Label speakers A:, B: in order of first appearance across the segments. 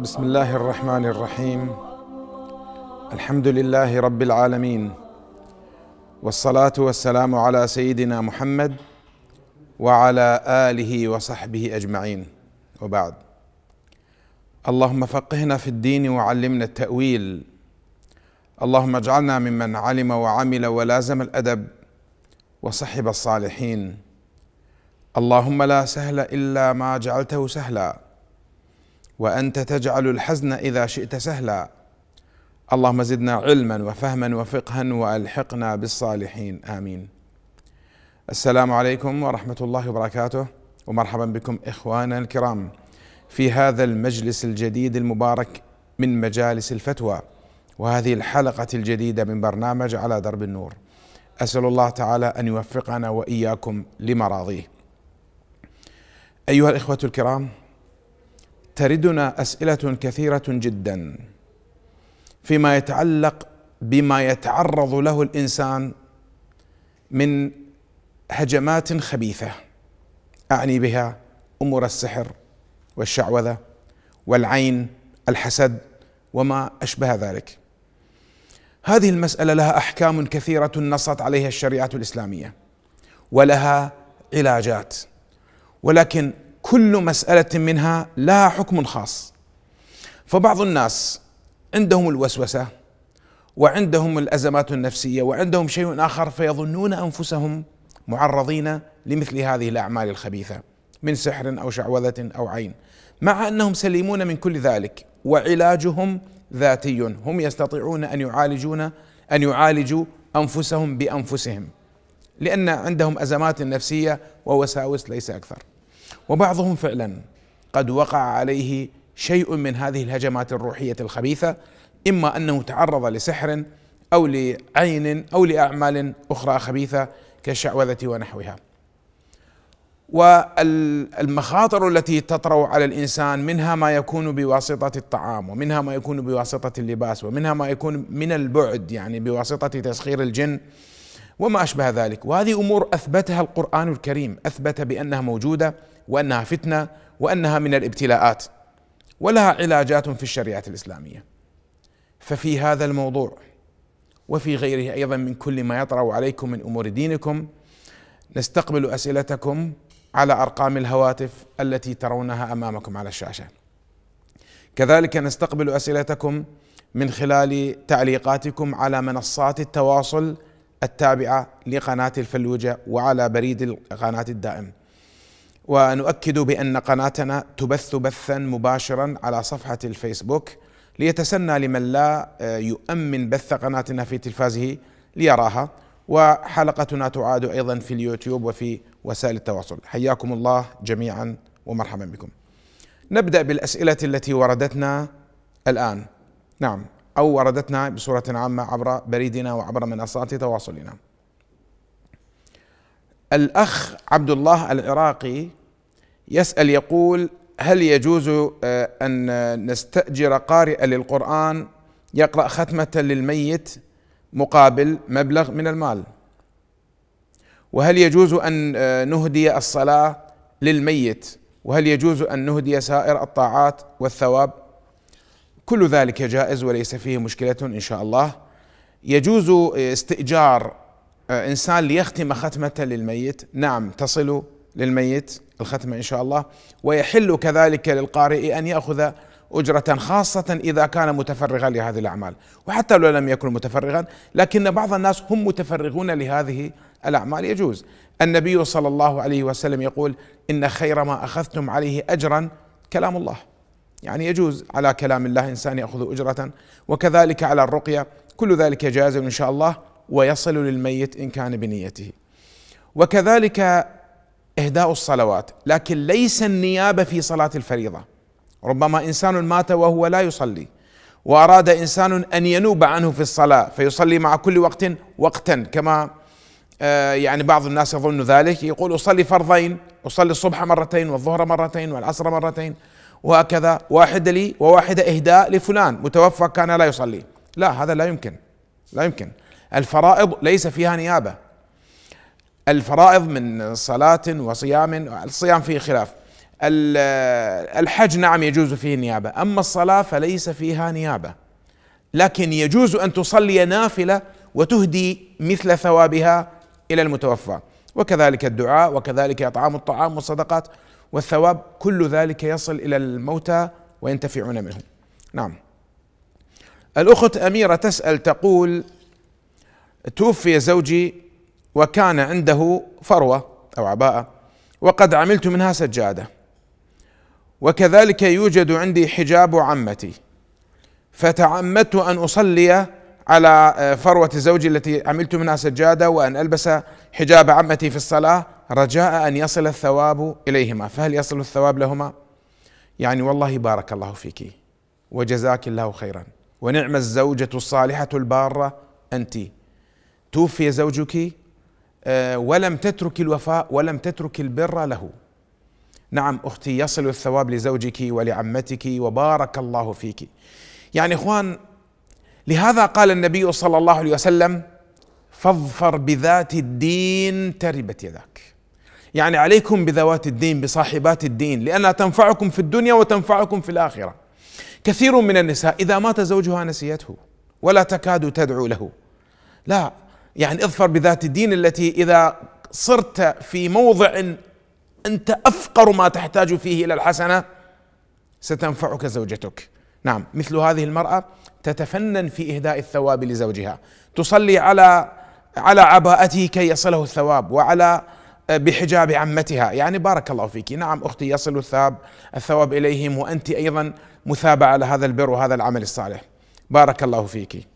A: بسم الله الرحمن الرحيم الحمد لله رب العالمين والصلاه والسلام على سيدنا محمد وعلى اله وصحبه اجمعين وبعد اللهم فقهنا في الدين وعلمنا التاويل اللهم اجعلنا ممن علم وعمل ولازم الادب وصحب الصالحين اللهم لا سهل الا ما جعلته سهلا وانت تجعل الحزن اذا شئت سهلا اللهم زدنا علما وفهما وفقها والحقنا بالصالحين امين السلام عليكم ورحمه الله وبركاته ومرحبا بكم اخواننا الكرام في هذا المجلس الجديد المبارك من مجالس الفتوى وهذه الحلقه الجديده من برنامج على درب النور اسال الله تعالى ان يوفقنا واياكم لمراضيه ايها الاخوه الكرام تردنا اسئله كثيره جدا فيما يتعلق بما يتعرض له الانسان من هجمات خبيثه اعني بها امور السحر والشعوذه والعين الحسد وما اشبه ذلك هذه المساله لها احكام كثيره نصت عليها الشريعه الاسلاميه ولها علاجات ولكن كل مساله منها لها حكم خاص فبعض الناس عندهم الوسوسه وعندهم الازمات النفسيه وعندهم شيء اخر فيظنون انفسهم معرضين لمثل هذه الاعمال الخبيثه من سحر او شعوذه او عين مع انهم سليمون من كل ذلك وعلاجهم ذاتي هم يستطيعون ان يعالجون ان يعالجوا انفسهم بانفسهم لان عندهم ازمات نفسيه ووساوس ليس اكثر وبعضهم فعلا قد وقع عليه شيء من هذه الهجمات الروحيه الخبيثه اما انه تعرض لسحر او لعين او لاعمال اخرى خبيثه كالشعوذه ونحوها. والمخاطر التي تطرا على الانسان منها ما يكون بواسطه الطعام ومنها ما يكون بواسطه اللباس ومنها ما يكون من البعد يعني بواسطه تسخير الجن وما اشبه ذلك وهذه امور اثبتها القران الكريم اثبت بانها موجوده وانها فتنه وانها من الابتلاءات ولها علاجات في الشريعه الاسلاميه ففي هذا الموضوع وفي غيره ايضا من كل ما يطرا عليكم من امور دينكم نستقبل اسئلتكم على ارقام الهواتف التي ترونها امامكم على الشاشه كذلك نستقبل اسئلتكم من خلال تعليقاتكم على منصات التواصل التابعه لقناه الفلوجه وعلى بريد القناه الدائم ونؤكد بأن قناتنا تبث بثا مباشرا على صفحة الفيسبوك ليتسنى لمن لا آه، يؤمن بث قناتنا في تلفازه ليراها وحلقتنا تعاد أيضا في اليوتيوب وفي وسائل التواصل حياكم الله جميعا ومرحبا بكم نبدأ بالأسئلة التي وردتنا الآن نعم أو وردتنا بصورة عامة عبر بريدنا وعبر منصات تواصلنا الأخ عبد الله العراقي يسأل يقول هل يجوز آه، أن نستأجر قارئ للقرآن يقرأ ختمة للميت مقابل مبلغ من المال وهل يجوز أن آه، نهدي الصلاة للميت وهل يجوز أن نهدي سائر الطاعات والثواب كل ذلك جائز وليس فيه مشكلة إن شاء الله يجوز آه، استئجار إنسان ليختم ختمة للميت نعم تصل للميت الختمة إن شاء الله ويحل كذلك للقارئ أن يأخذ أجرة خاصة إذا كان متفرغا لهذه الأعمال وحتى لو لم يكن متفرغا لكن بعض الناس هم متفرغون لهذه الأعمال يجوز النبي صلى الله عليه وسلم يقول إن خير ما أخذتم عليه أجرا كلام الله يعني يجوز على كلام الله إنسان يأخذ أجرة وكذلك على الرقية كل ذلك جائز إن شاء الله ويصل للميت إن كان بنيته وكذلك إهداء الصلوات لكن ليس النيابة في صلاة الفريضة ربما إنسان مات وهو لا يصلي وأراد إنسان أن ينوب عنه في الصلاة فيصلي مع كل وقت وقتا كما آه، يعني بعض الناس يظن ذلك يقول أصلي فرضين أصلي الصبح مرتين والظهر مرتين والعصر مرتين وهكذا واحدة لي وواحدة إهداء لفلان متوفى كان لا يصلي لا هذا لا يمكن لا يمكن الفرائض ليس فيها نيابة الفرائض من صلاة وصيام الصيام فيه خلاف الحج نعم يجوز فيه النيابة أما الصلاة فليس فيها نيابة لكن يجوز أن تصلي نافلة وتهدي مثل ثوابها إلى المتوفى وكذلك الدعاء وكذلك إطعام الطعام والصدقات والثواب كل ذلك يصل إلى الموتى وينتفعون منه نعم الأخت أميرة تسأل تقول توفي زوجي وكان عنده فروه او عباءه وقد عملت منها سجاده وكذلك يوجد عندي حجاب عمتي فتعمدت ان اصلي على آه، فروه زوجي التي عملت منها سجاده وان البس حجاب عمتي في الصلاه رجاء ان يصل الثواب اليهما فهل يصل الثواب لهما؟ يعني والله بارك الله فيك وجزاك الله خيرا ونعم الزوجه الصالحه الباره انت توفي زوجك آه، ولم تترك الوفاء ولم تترك البر له نعم اختي يصل الثواب لزوجك ولعمتك وبارك الله فيك يعني اخوان لهذا قال النبي صلى الله عليه وسلم فاظفر بذات الدين تربت يداك يعني عليكم بذوات الدين بصاحبات الدين لانها تنفعكم في الدنيا وتنفعكم في الاخره كثير من النساء اذا مات زوجها نسيته ولا تكاد تدعو له لا يعني اظفر بذات الدين التي اذا صرت في موضع انت افقر ما تحتاج فيه الى الحسنه ستنفعك زوجتك نعم مثل هذه المراه تتفنن في اهداء الثواب لزوجها تصلي على على عباءته كي يصله الثواب وعلى آه، بحجاب عمتها يعني بارك الله فيك نعم أختي يصل الثواب الثواب إليهم وأنت أيضا مثابة على هذا البر وهذا العمل الصالح بارك الله فيك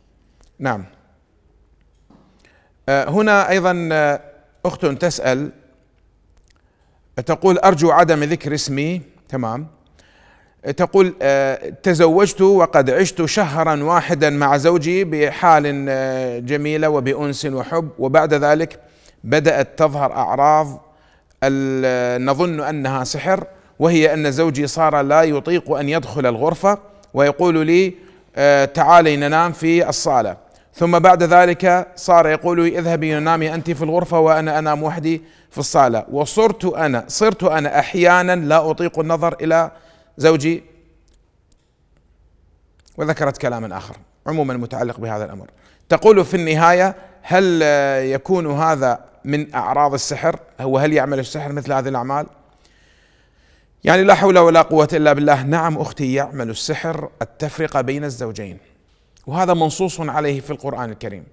A: نعم آه، هنا ايضا آه، اخت تسال تقول ارجو عدم ذكر اسمي تمام تقول آه، تزوجت وقد عشت شهرا واحدا مع زوجي بحال جميله وبانس وحب وبعد ذلك بدات تظهر اعراض نظن انها سحر وهي ان زوجي صار لا يطيق ان يدخل الغرفه ويقول لي تعالي ننام في الصاله ثم بعد ذلك صار يقول لي اذهبي نامي انت في الغرفه وانا انام وحدي في الصاله وصرت انا صرت انا احيانا لا اطيق النظر الى زوجي وذكرت كلاما اخر عموما متعلق بهذا الامر تقول في النهايه هل يكون هذا من اعراض السحر هو هل يعمل السحر مثل هذه الاعمال يعني لا حول ولا قوه الا بالله نعم اختي يعمل السحر التفرقه بين الزوجين وهذا منصوص عليه في القرآن الكريم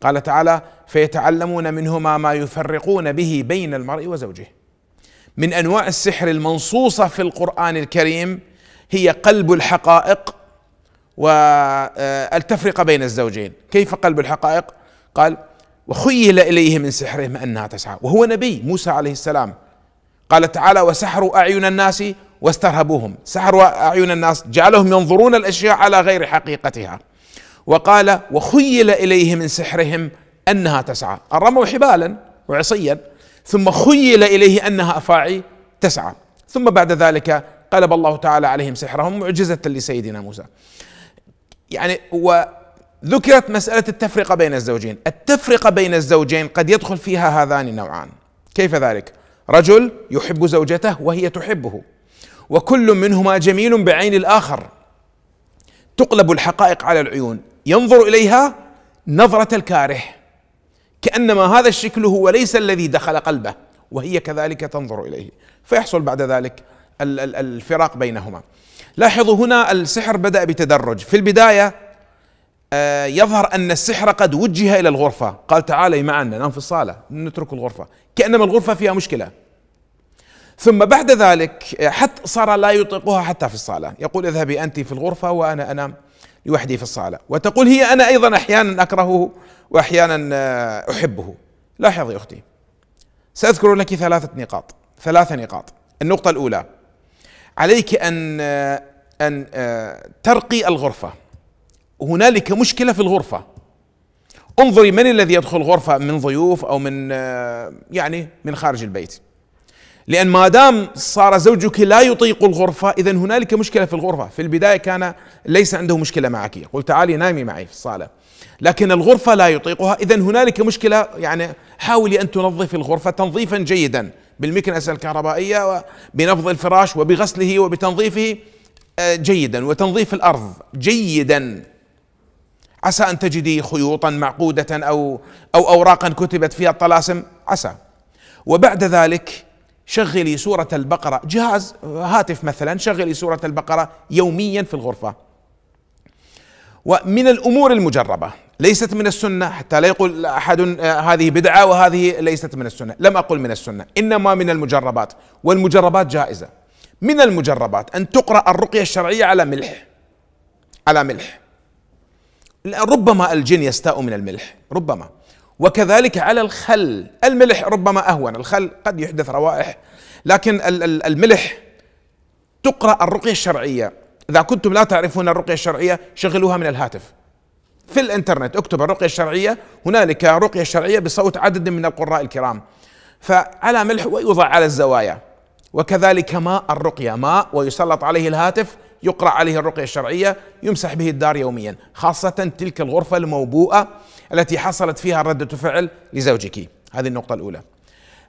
A: قال تعالى فيتعلمون منهما ما يفرقون به بين المرء وزوجه من انواع السحر المنصوصه في القران الكريم هي قلب الحقائق والتفرقه آه، بين الزوجين كيف قلب الحقائق قال وخيل اليه من سحرهم انها تسعى وهو نبي موسى عليه السلام قال تعالى وسحروا اعين الناس واسترهبوهم سحروا اعين الناس جعلهم ينظرون الاشياء على غير حقيقتها وقال وخيل اليه من سحرهم انها تسعى رموا حبالا وعصيا ثم خيل اليه انها افاعي تسعى ثم بعد ذلك قلب الله تعالى عليهم سحرهم معجزه لسيدنا موسى يعني وذكرت مساله التفرقه بين الزوجين التفرقه بين الزوجين قد يدخل فيها هذان النوعان كيف ذلك رجل يحب زوجته وهي تحبه وكل منهما جميل بعين الاخر تقلب الحقائق على العيون ينظر اليها نظره الكاره كانما هذا الشكل هو ليس الذي دخل قلبه وهي كذلك تنظر اليه فيحصل بعد ذلك الفراق بينهما لاحظوا هنا السحر بدا بتدرج في البدايه آه، يظهر ان السحر قد وجه الى الغرفه قال تعالي معنا ننام في الصاله نترك الغرفه كانما الغرفه فيها مشكله ثم بعد ذلك حتى صار لا يطيقها حتى في الصاله يقول اذهبي انت في الغرفه وانا انام لوحدي في الصالة وتقول هي أنا أيضا أحيانا أكرهه وأحيانا آه، أحبه لاحظي أختي سأذكر لك ثلاثة نقاط ثلاثة نقاط النقطة الأولى عليك أن آه، أن آه، ترقي الغرفة هنالك مشكلة في الغرفة انظري من الذي يدخل غرفة من ضيوف أو من يعني من خارج البيت لأن ما دام صار زوجك لا يطيق الغرفة إذا هنالك مشكلة في الغرفة في البداية كان ليس عنده مشكلة معك يقول تعالي نامي معي في الصالة لكن الغرفة لا يطيقها إذا هنالك مشكلة يعني حاولي أن تنظفي الغرفة تنظيفا جيدا بالمكنسة الكهربائية وبنفض الفراش وبغسله وبتنظيفه آه، جيدا وتنظيف الأرض جيدا عسى أن تجدي خيوطا معقودة أو أو أوراقا كتبت فيها الطلاسم عسى وبعد ذلك شغلي سورة البقرة جهاز هاتف مثلا شغلي سورة البقرة يوميا في الغرفة ومن الأمور المجربة ليست من السنة حتى لا يقول أحد آه، هذه بدعة وهذه ليست من السنة لم أقل من السنة إنما من المجربات والمجربات جائزة من المجربات أن تقرأ الرقية الشرعية على ملح على ملح ربما الجن يستاء من الملح ربما وكذلك على الخل الملح ربما أهون الخل قد يحدث روائح لكن الملح تقرأ الرقية الشرعية إذا كنتم لا تعرفون الرقية الشرعية شغلوها من الهاتف في الانترنت اكتب الرقية الشرعية هنالك رقية شرعية بصوت عدد من القراء الكرام فعلى ملح ويوضع على الزوايا وكذلك ماء الرقية ماء ويسلط عليه الهاتف يقرأ عليه الرقية الشرعية يمسح به الدار يوميا خاصة تلك الغرفة الموبوءة التي حصلت فيها ردة فعل لزوجك هذه النقطة الأولى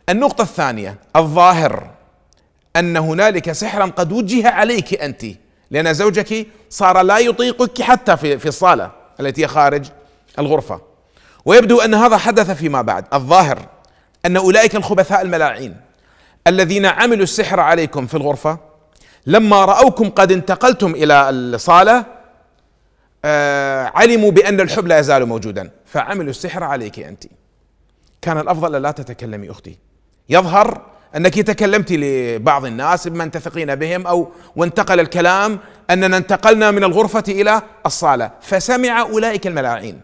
A: النقطة الثانية الظاهر أن هنالك سحرا قد وجه عليك أنت لأن زوجك صار لا يطيقك حتى في, في الصالة التي خارج الغرفة ويبدو أن هذا حدث فيما بعد الظاهر أن أولئك الخبثاء الملاعين الذين عملوا السحر عليكم في الغرفة لما رأوكم قد انتقلتم إلى الصالة آه علموا بأن الحب لا يزال موجودا فعملوا السحر عليك أنت كان الأفضل ألا تتكلمي أختي يظهر أنك تكلمت لبعض الناس بمن تثقين بهم أو وانتقل الكلام أننا انتقلنا من الغرفة إلى الصالة فسمع أولئك الملاعين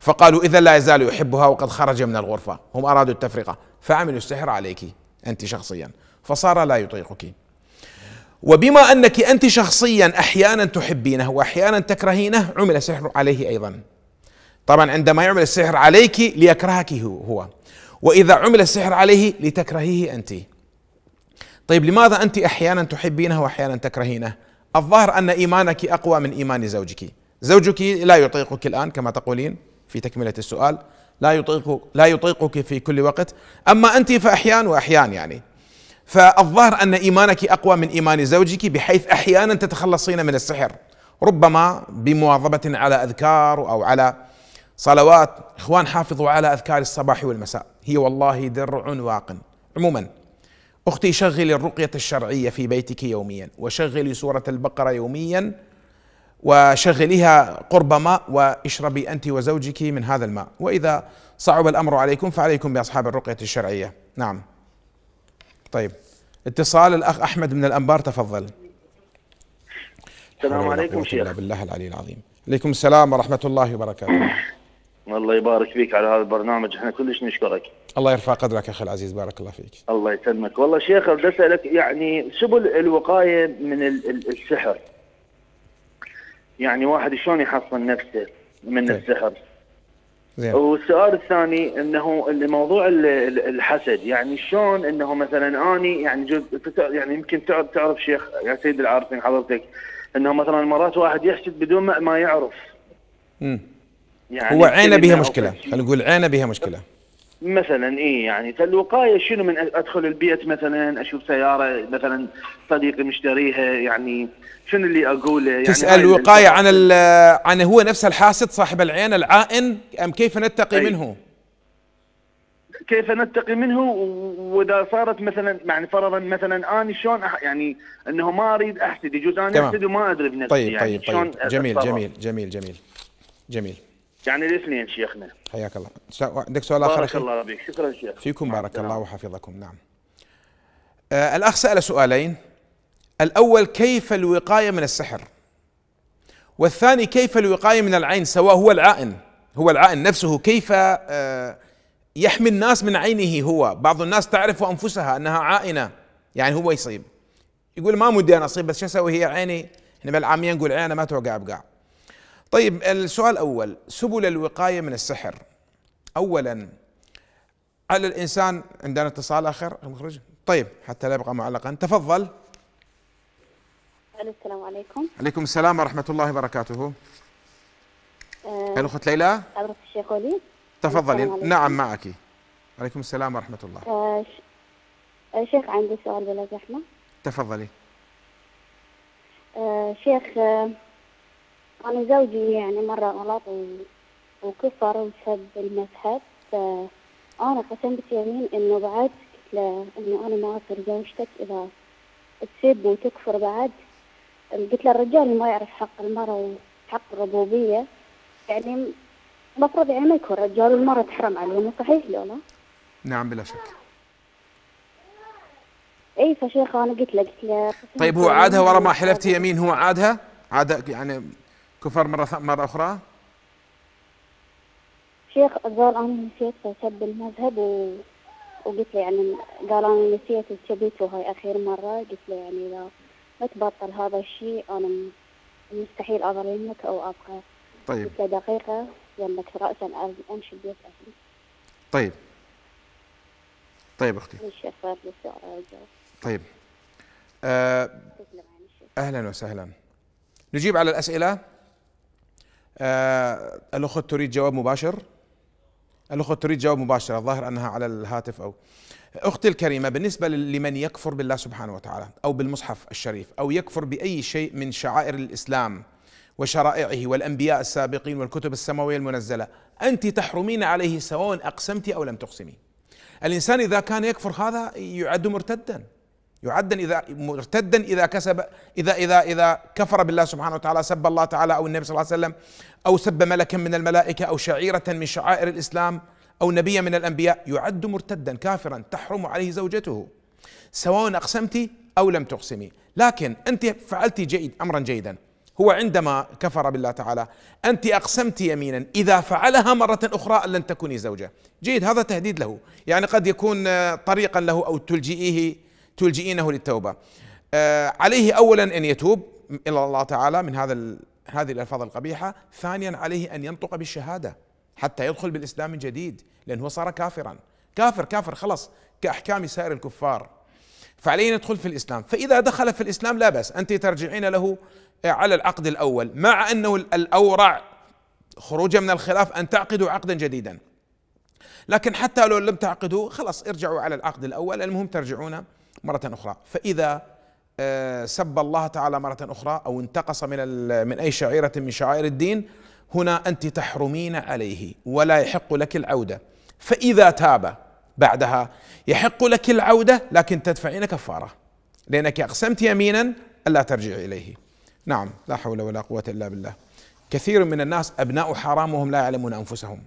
A: فقالوا إذا لا يزال يحبها وقد خرج من الغرفة هم أرادوا التفرقة فعملوا السحر عليك أنت شخصيا فصار لا يطيقك وبما انك انت شخصيا احيانا تحبينه واحيانا تكرهينه عمل السحر عليه ايضا طبعا عندما يعمل السحر عليك ليكرهك هو واذا عمل السحر عليه لتكرهيه انت طيب لماذا انت احيانا تحبينه واحيانا تكرهينه الظاهر ان ايمانك اقوى من ايمان زوجك زوجك لا يطيقك الان كما تقولين في تكمله السؤال لا يطيقك لا يطيقك في كل وقت اما انت فاحيان واحيان يعني فالظاهر ان ايمانك اقوى من ايمان زوجك بحيث احيانا تتخلصين من السحر ربما بمواظبه على اذكار او على صلوات اخوان حافظوا على اذكار الصباح والمساء هي والله درع واق عموما اختي شغلي الرقيه الشرعيه في بيتك يوميا وشغلي سوره البقره يوميا وشغليها قرب ماء واشربي انت وزوجك من هذا الماء واذا صعب الامر عليكم فعليكم باصحاب الرقيه الشرعيه نعم طيب اتصال الاخ احمد من الانبار تفضل
B: السلام عليكم شيخ بالله العلي العظيم
A: عليكم السلام ورحمه الله
B: وبركاته الله يبارك فيك على هذا البرنامج احنا كلش نشكرك
A: الله يرفع قدرك اخي العزيز بارك الله فيك
B: الله يسلمك والله شيخ بدي اسالك يعني سبل الوقايه من السحر يعني واحد شلون يحصن نفسه من طيب. السحر زين. والسؤال الثاني انه موضوع الحسد يعني شلون انه مثلا اني يعني يعني يمكن تعرف شيخ يا سيد العارفين حضرتك انه مثلا مرات واحد يحسد بدون ما يعرف امم يعني هو عينه بها مشكله خلينا
A: نقول عينه بها مشكله
B: مثلا ايه يعني فالوقايه شنو من ادخل البيت مثلا اشوف سياره مثلا صديقي مشتريها يعني شنو اللي اقوله يعني تسال وقايه
A: عن عن هو نفسه الحاسد صاحب العين العائن ام كيف نتقي أي. منه؟
B: كيف نتقي منه واذا صارت مثلا يعني فرضا مثلا اني شلون يعني انه ما اريد احسد يجوز اني احسد وما ادري بنفسي طيب يعني طيب طيب جميل جميل
A: جميل جميل جميل
B: يعني الاثنين شيخنا
A: حياك الله عندك سؤال اخر بارك الله
B: بك شكرا شيخ فيكم
A: بارك الله, وحفظكم نعم آه الاخ سال سؤالين الاول كيف الوقايه من السحر والثاني كيف الوقايه من العين سواء هو العائن هو العائن نفسه كيف آه يحمي الناس من عينه هو بعض الناس تعرف انفسها انها عائنه يعني هو يصيب يقول ما مودي انا اصيب بس شو اسوي هي عيني احنا بالعاميه نقول عينه ما توقع بقاع طيب السؤال الأول سبل الوقاية من السحر أولا على الإنسان عندنا اتصال آخر المخرج طيب حتى لا يبقى معلقا تفضل
C: السلام عليكم
A: عليكم السلام ورحمة الله وبركاته
C: أه ليلى عبرة الشيخ وليد
A: تفضلي نعم معك عليكم السلام ورحمة الله
C: آه، آه، شيخ عندي سؤال بلا زحمة تفضلي آه، شيخ أنا زوجي يعني مرة غلط وكفر وسب المذهب فأنا قسمت يمين إنه بعد قلت له إنه أنا ما أصير زوجتك إذا تسب وتكفر بعد قلت له الرجال ما يعرف حق المرأة وحق الربوبية يعني المفروض يعني ما يكون رجال المرأة تحرم عليهم صحيح لو لا؟ نعم بلا شك اي فشيخ انا قلت له قلت له طيب هو عادها ورا ما حلفتي يمين
A: هو عادها؟ عاد يعني كفر مرة مرة أخرى؟
C: شيخ قال أنا نسيت سب المذهب و... وقلت له يعني قال أنا نسيت وكبيت وهاي أخير مرة قلت له يعني إذا ما تبطل هذا الشيء أنا مستحيل أظلمك أو أبقى طيب قلت له دقيقة يمك رأسا أمشي البيت أهلي
A: طيب طيب أختي طيب أه... يعني أهلا وسهلا نجيب على الأسئلة آه الاخت تريد جواب مباشر الاخت تريد جواب مباشر الظاهر انها على الهاتف او اختي الكريمه بالنسبه لمن يكفر بالله سبحانه وتعالى او بالمصحف الشريف او يكفر باي شيء من شعائر الاسلام وشرائعه والانبياء السابقين والكتب السماويه المنزله انت تحرمين عليه سواء اقسمت او لم تقسمي الانسان اذا كان يكفر هذا يعد مرتدا يعدا اذا مرتدا اذا كسب اذا اذا اذا كفر بالله سبحانه وتعالى سب الله تعالى او النبي صلى الله عليه وسلم او سب ملكا من الملائكه او شعيره من شعائر الاسلام او نبيا من الانبياء يعد مرتدا كافرا تحرم عليه زوجته سواء اقسمت او لم تقسمي لكن انت فعلت جيد امرا جيدا هو عندما كفر بالله تعالى انت اقسمت يمينا اذا فعلها مره اخرى لن تكوني زوجه جيد هذا تهديد له يعني قد يكون آه، طريقا له او تلجئيه تلجئينه للتوبة آه، عليه أولا أن يتوب إلى الله تعالى من هذا هذه الألفاظ القبيحة ثانيا عليه أن ينطق بالشهادة حتى يدخل بالإسلام من جديد لأنه صار كافرا كافر كافر خلص كأحكام سائر الكفار فعليه أن يدخل في الإسلام فإذا دخل في الإسلام لا بأس أنت ترجعين له آه، على العقد الأول مع أنه الأورع خروجا من الخلاف أن تعقدوا عقدا جديدا لكن حتى لو لم تعقدوا خلاص ارجعوا على العقد الأول المهم ترجعون مرة أخرى فإذا آه، سب الله تعالى مرة أخرى أو انتقص من, من أي شعيرة من شعائر الدين هنا أنت تحرمين عليه ولا يحق لك العودة فإذا تاب بعدها يحق لك العودة لكن تدفعين كفارة لأنك أقسمت يمينا ألا ترجع إليه نعم لا حول ولا قوة إلا بالله كثير من الناس أبناء حرام وهم لا يعلمون أنفسهم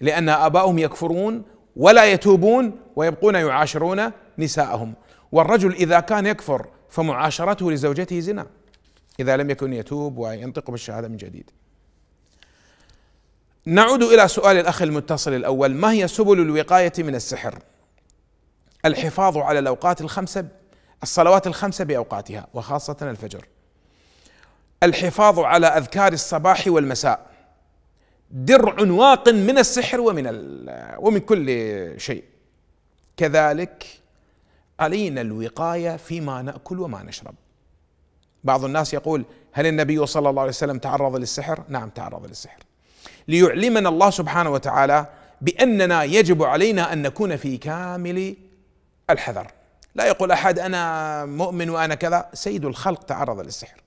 A: لأن آباؤهم يكفرون ولا يتوبون ويبقون يعاشرون نساءهم والرجل إذا كان يكفر فمعاشرته لزوجته زنا إذا لم يكن يتوب وينطق بالشهادة من جديد نعود إلى سؤال الأخ المتصل الأول ما هي سبل الوقاية من السحر الحفاظ على الأوقات الخمسة الصلوات الخمسة بأوقاتها وخاصة الفجر الحفاظ على أذكار الصباح والمساء درع واق من السحر ومن ومن كل شيء كذلك علينا الوقايه فيما ناكل وما نشرب. بعض الناس يقول هل النبي صلى الله عليه وسلم تعرض للسحر؟ نعم تعرض للسحر. ليعلمنا الله سبحانه وتعالى باننا يجب علينا ان نكون في كامل الحذر. لا يقول احد انا مؤمن وانا كذا، سيد الخلق تعرض للسحر.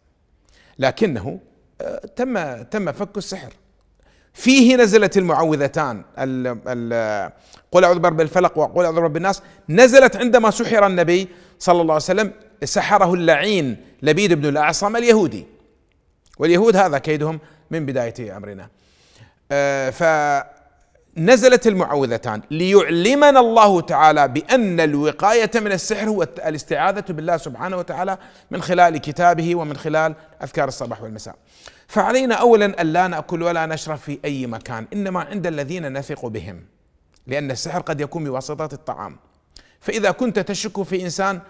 A: لكنه آه، تم تم فك السحر فيه نزلت المعوذتان ال ال قل اعوذ برب الفلق وقل اعوذ برب الناس نزلت عندما سحر النبي صلى الله عليه وسلم سحره اللعين لبيد بن الاعصم اليهودي واليهود هذا كيدهم من بدايه امرنا آه، فنزلت المعوذتان ليعلمنا الله تعالى بان الوقايه من السحر هو الاستعاذه بالله سبحانه وتعالى من خلال كتابه ومن خلال اذكار الصباح والمساء فعلينا اولا ان لا ناكل ولا نشرب في اي مكان انما عند الذين نثق بهم لان السحر قد يكون بواسطه الطعام فاذا كنت تشك في انسان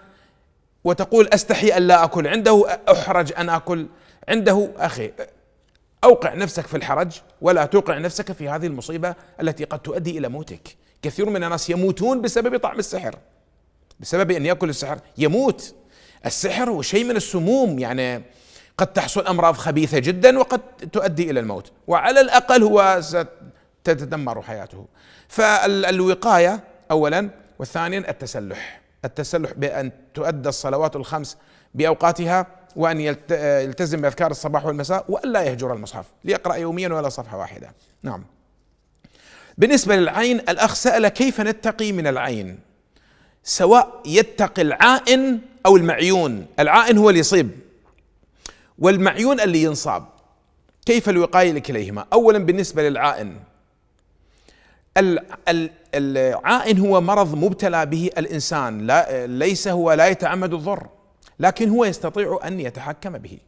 A: وتقول استحي ان لا اكل عنده احرج ان اكل عنده اخي اوقع نفسك في الحرج ولا توقع نفسك في هذه المصيبه التي قد تؤدي الى موتك كثير من الناس يموتون بسبب طعم السحر بسبب ان ياكل السحر يموت السحر هو شيء من السموم يعني قد تحصل امراض خبيثه جدا وقد تؤدي الى الموت وعلى الاقل هو ستتدمر حياته فالوقايه اولا وثانيا التسلح التسلح بان تؤدى الصلوات الخمس باوقاتها وان يلتزم باذكار الصباح والمساء والا يهجر المصحف ليقرا يوميا ولا صفحه واحده نعم بالنسبه للعين الاخ سال كيف نتقي من العين سواء يتقي العائن او المعيون العائن هو اللي يصيب والمعيون اللي ينصاب كيف الوقاية لكليهما أولا بالنسبة للعائن العائن هو مرض مبتلى به الإنسان لا ليس هو لا يتعمد الضر لكن هو يستطيع أن يتحكم به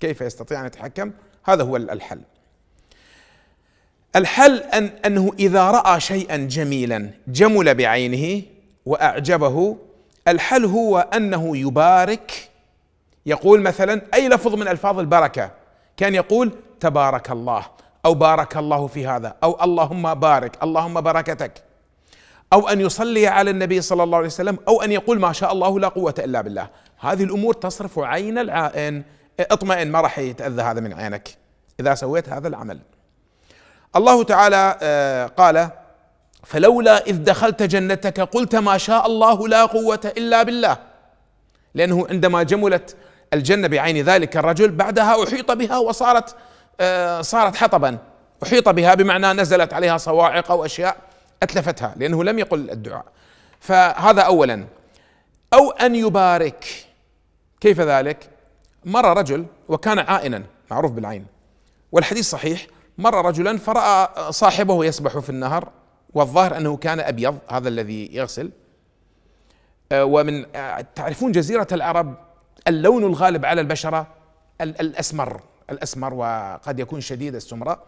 A: كيف يستطيع أن يتحكم هذا هو الحل الحل أن أنه إذا رأى شيئا جميلا جمل بعينه وأعجبه الحل هو أنه يبارك يقول مثلا اي لفظ من الفاظ البركه كان يقول تبارك الله او بارك الله في هذا او اللهم بارك اللهم بركتك او ان يصلي على النبي صلى الله عليه وسلم او ان يقول ما شاء الله لا قوه الا بالله هذه الامور تصرف عين العائن اطمئن ما راح يتاذى هذا من عينك اذا سويت هذا العمل الله تعالى آه، قال فلولا اذ دخلت جنتك قلت ما شاء الله لا قوه الا بالله لانه عندما جملت الجنة بعين ذلك الرجل بعدها أحيط بها وصارت آه، صارت حطبا أحيط بها بمعنى نزلت عليها صواعق أو أشياء أتلفتها لأنه لم يقل الدعاء فهذا أولا أو أن يبارك كيف ذلك مر رجل وكان عائنا معروف بالعين والحديث صحيح مر رجلا فرأى صاحبه يسبح في النهر والظاهر أنه كان أبيض هذا الذي يغسل آه، ومن آه، تعرفون جزيرة العرب اللون الغالب على البشرة الأسمر الأسمر وقد يكون شديد السمرة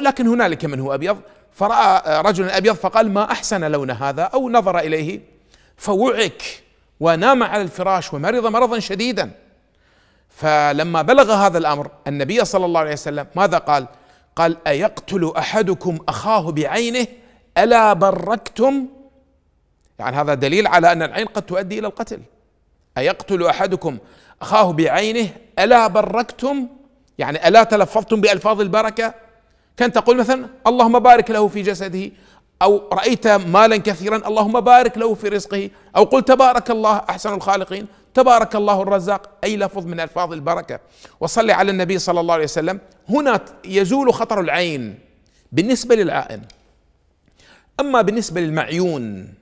A: لكن هنالك من هو أبيض فرأى رجل أبيض فقال ما أحسن لون هذا أو نظر إليه فوعك ونام على الفراش ومرض مرضا شديدا فلما بلغ هذا الأمر النبي صلى الله عليه وسلم ماذا قال قال أيقتل أحدكم أخاه بعينه ألا بركتم يعني هذا دليل على أن العين قد تؤدي إلى القتل أيقتل أحدكم أخاه بعينه ألا بركتم يعني ألا تلفظتم بألفاظ البركة كان تقول مثلا اللهم بارك له في جسده أو رأيت مالا كثيرا اللهم بارك له في رزقه أو قل تبارك الله أحسن الخالقين تبارك الله الرزاق أي لفظ من ألفاظ البركة وصلي على النبي صلى الله عليه وسلم هنا يزول خطر العين بالنسبة للعائن أما بالنسبة للمعيون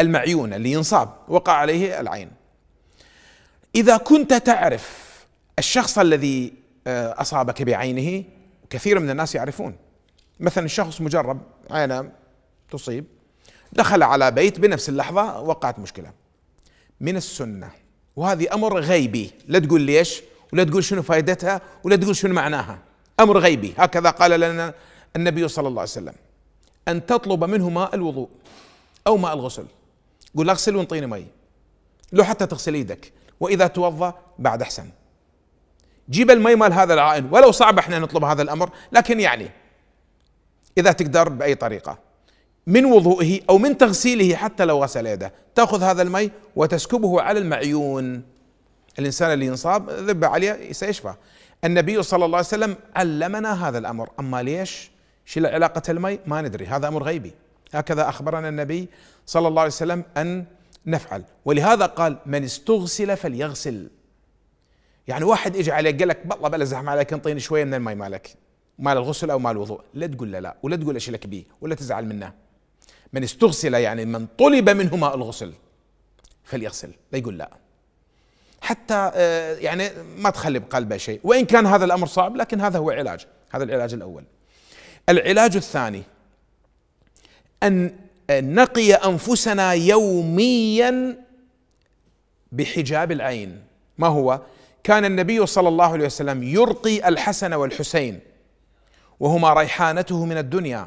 A: المعيون اللي ينصاب وقع عليه العين اذا كنت تعرف الشخص الذي آه، اصابك بعينه كثير من الناس يعرفون مثلا شخص مجرب عينه تصيب دخل على بيت بنفس اللحظه وقعت مشكله من السنه وهذه امر غيبي لا تقول ليش ولا تقول شنو فائدتها ولا تقول شنو معناها امر غيبي هكذا قال لنا النبي صلى الله عليه وسلم ان تطلب منه ماء الوضوء او ماء الغسل قول اغسل وانطيني مي لو حتى تغسل يدك واذا توضا بعد احسن جيب المي مال هذا العائن ولو صعب احنا نطلب هذا الامر لكن يعني اذا تقدر باي طريقه من وضوئه او من تغسيله حتى لو غسل يده تاخذ هذا المي وتسكبه على المعيون الانسان اللي ينصاب ذب عليه سيشفى النبي صلى الله عليه وسلم علمنا هذا الامر اما ليش شل علاقه المي ما ندري هذا امر غيبي هكذا اخبرنا النبي صلى الله عليه وسلم ان نفعل ولهذا قال من استغسل فليغسل يعني واحد اجى عليك قال لك بالله بلا زحمه عليك انطيني شويه من الماء مالك مال الغسل او مال الوضوء لا تقول له لا ولا تقول ايش لك به ولا تزعل منه من استغسل يعني من طلب منه ماء الغسل فليغسل لا يقول لا حتى آه، يعني ما تخلي بقلبه شيء وان كان هذا الامر صعب لكن هذا هو علاج هذا العلاج الاول العلاج الثاني ان آه، نقي انفسنا يوميا بحجاب العين ما هو كان النبي صلى الله عليه وسلم يرقي الحسن والحسين وهما ريحانته من الدنيا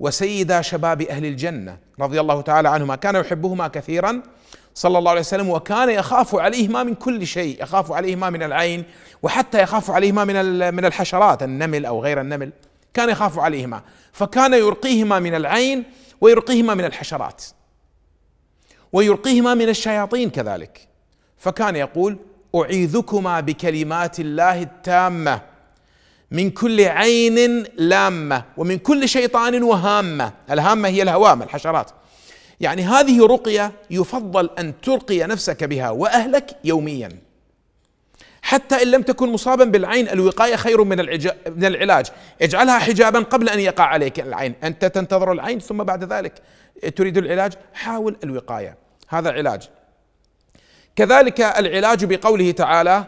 A: وسيدا شباب اهل الجنه رضي الله تعالى عنهما كان يحبهما كثيرا صلى الله عليه وسلم وكان يخاف عليهما من كل شيء يخاف عليهما من العين وحتى يخاف عليهما من من الحشرات النمل او غير النمل كان يخاف عليهما فكان يرقيهما من العين ويرقيهما من الحشرات ويرقيهما من الشياطين كذلك فكان يقول اعيذكما بكلمات الله التامه من كل عين لامه ومن كل شيطان وهامه الهامه هي الهوام الحشرات يعني هذه رقيه يفضل ان ترقي نفسك بها واهلك يوميا حتى إن لم تكن مصابا بالعين الوقاية خير من, العج... من العلاج اجعلها حجابا قبل أن يقع عليك العين أنت تنتظر العين ثم بعد ذلك تريد العلاج حاول الوقاية هذا علاج كذلك العلاج بقوله تعالى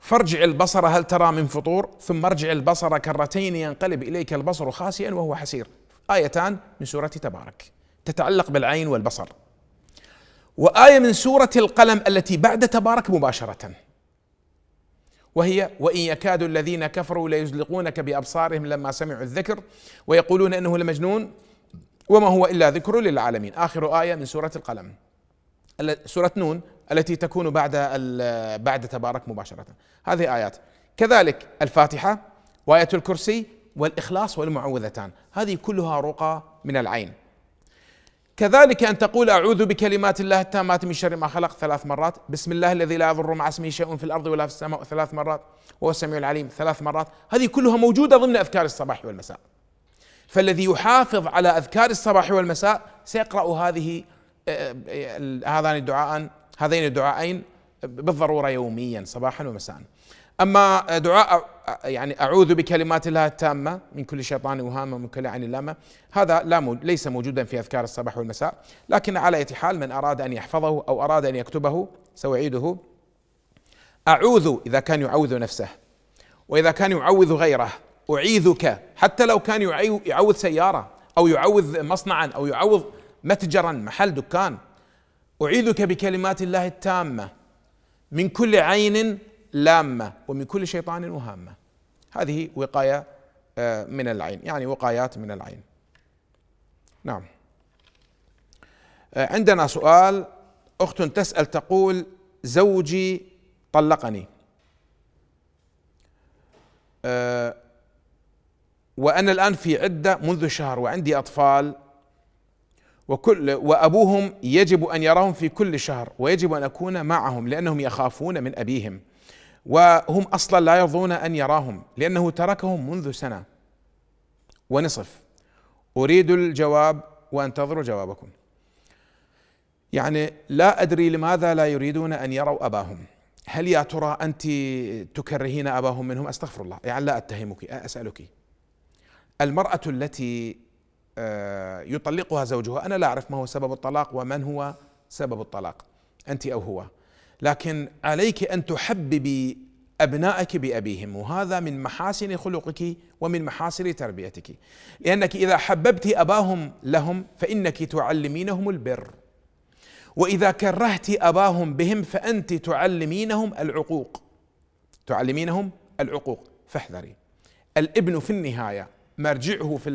A: فارجع البصر هل ترى من فطور ثم ارجع البصر كرتين ينقلب إليك البصر خاسئا وهو حسير آيتان من سورة تبارك تتعلق بالعين والبصر وآية من سورة القلم التي بعد تبارك مباشرةً وهي وإن يكاد الذين كفروا ليزلقونك بأبصارهم لما سمعوا الذكر ويقولون إنه لمجنون وما هو إلا ذكر للعالمين آخر آية من سورة القلم سورة نون التي تكون بعد بعد تبارك مباشرة هذه آيات كذلك الفاتحة وآية الكرسي والإخلاص والمعوذتان هذه كلها رقى من العين كذلك أن تقول أعوذ بكلمات الله التامات من شر ما خلق ثلاث مرات بسم الله الذي لا يضر مع اسمه شيء في الأرض ولا في السماء ثلاث مرات وهو السميع العليم ثلاث مرات هذه كلها موجودة ضمن أذكار الصباح والمساء فالذي يحافظ على أذكار الصباح والمساء سيقرأ هذه آه، آه، هذان الدعاءان هذين الدعاءين بالضرورة يوميا صباحا ومساء أما دعاء يعني أعوذ بكلمات الله التامة من كل شيطان وهامة ومن كل عين لامة هذا لا موجود ليس موجودا في أذكار الصباح والمساء لكن على أي حال من أراد أن يحفظه أو أراد أن يكتبه سأعيده أعوذ إذا كان يعوذ نفسه وإذا كان يعوذ غيره أعيذك حتى لو كان يعوذ سيارة أو يعوذ مصنعا أو يعوذ متجرا محل دكان أعيذك بكلمات الله التامة من كل عين لامة ومن كل شيطان وهامة هذه وقاية آه، من العين يعني وقايات من العين نعم آه، عندنا سؤال أخت تسأل تقول زوجي طلقني آه، وأنا الآن في عدة منذ شهر وعندي أطفال وكل وأبوهم يجب أن يراهم في كل شهر ويجب أن أكون معهم لأنهم يخافون من أبيهم وهم اصلا لا يرضون ان يراهم لانه تركهم منذ سنه ونصف اريد الجواب وانتظر جوابكم يعني لا ادري لماذا لا يريدون ان يروا اباهم هل يا ترى انت تكرهين اباهم منهم استغفر الله يعني لا اتهمك اسالك المراه التي آه، يطلقها زوجها انا لا اعرف ما هو سبب الطلاق ومن هو سبب الطلاق انت او هو لكن عليك ان تحببي ابنائك بابيهم وهذا من محاسن خلقك ومن محاسن تربيتك لانك اذا حببت اباهم لهم فانك تعلمينهم البر واذا كرهت اباهم بهم فانت تعلمينهم العقوق تعلمينهم العقوق فاحذري الابن في النهايه مرجعه في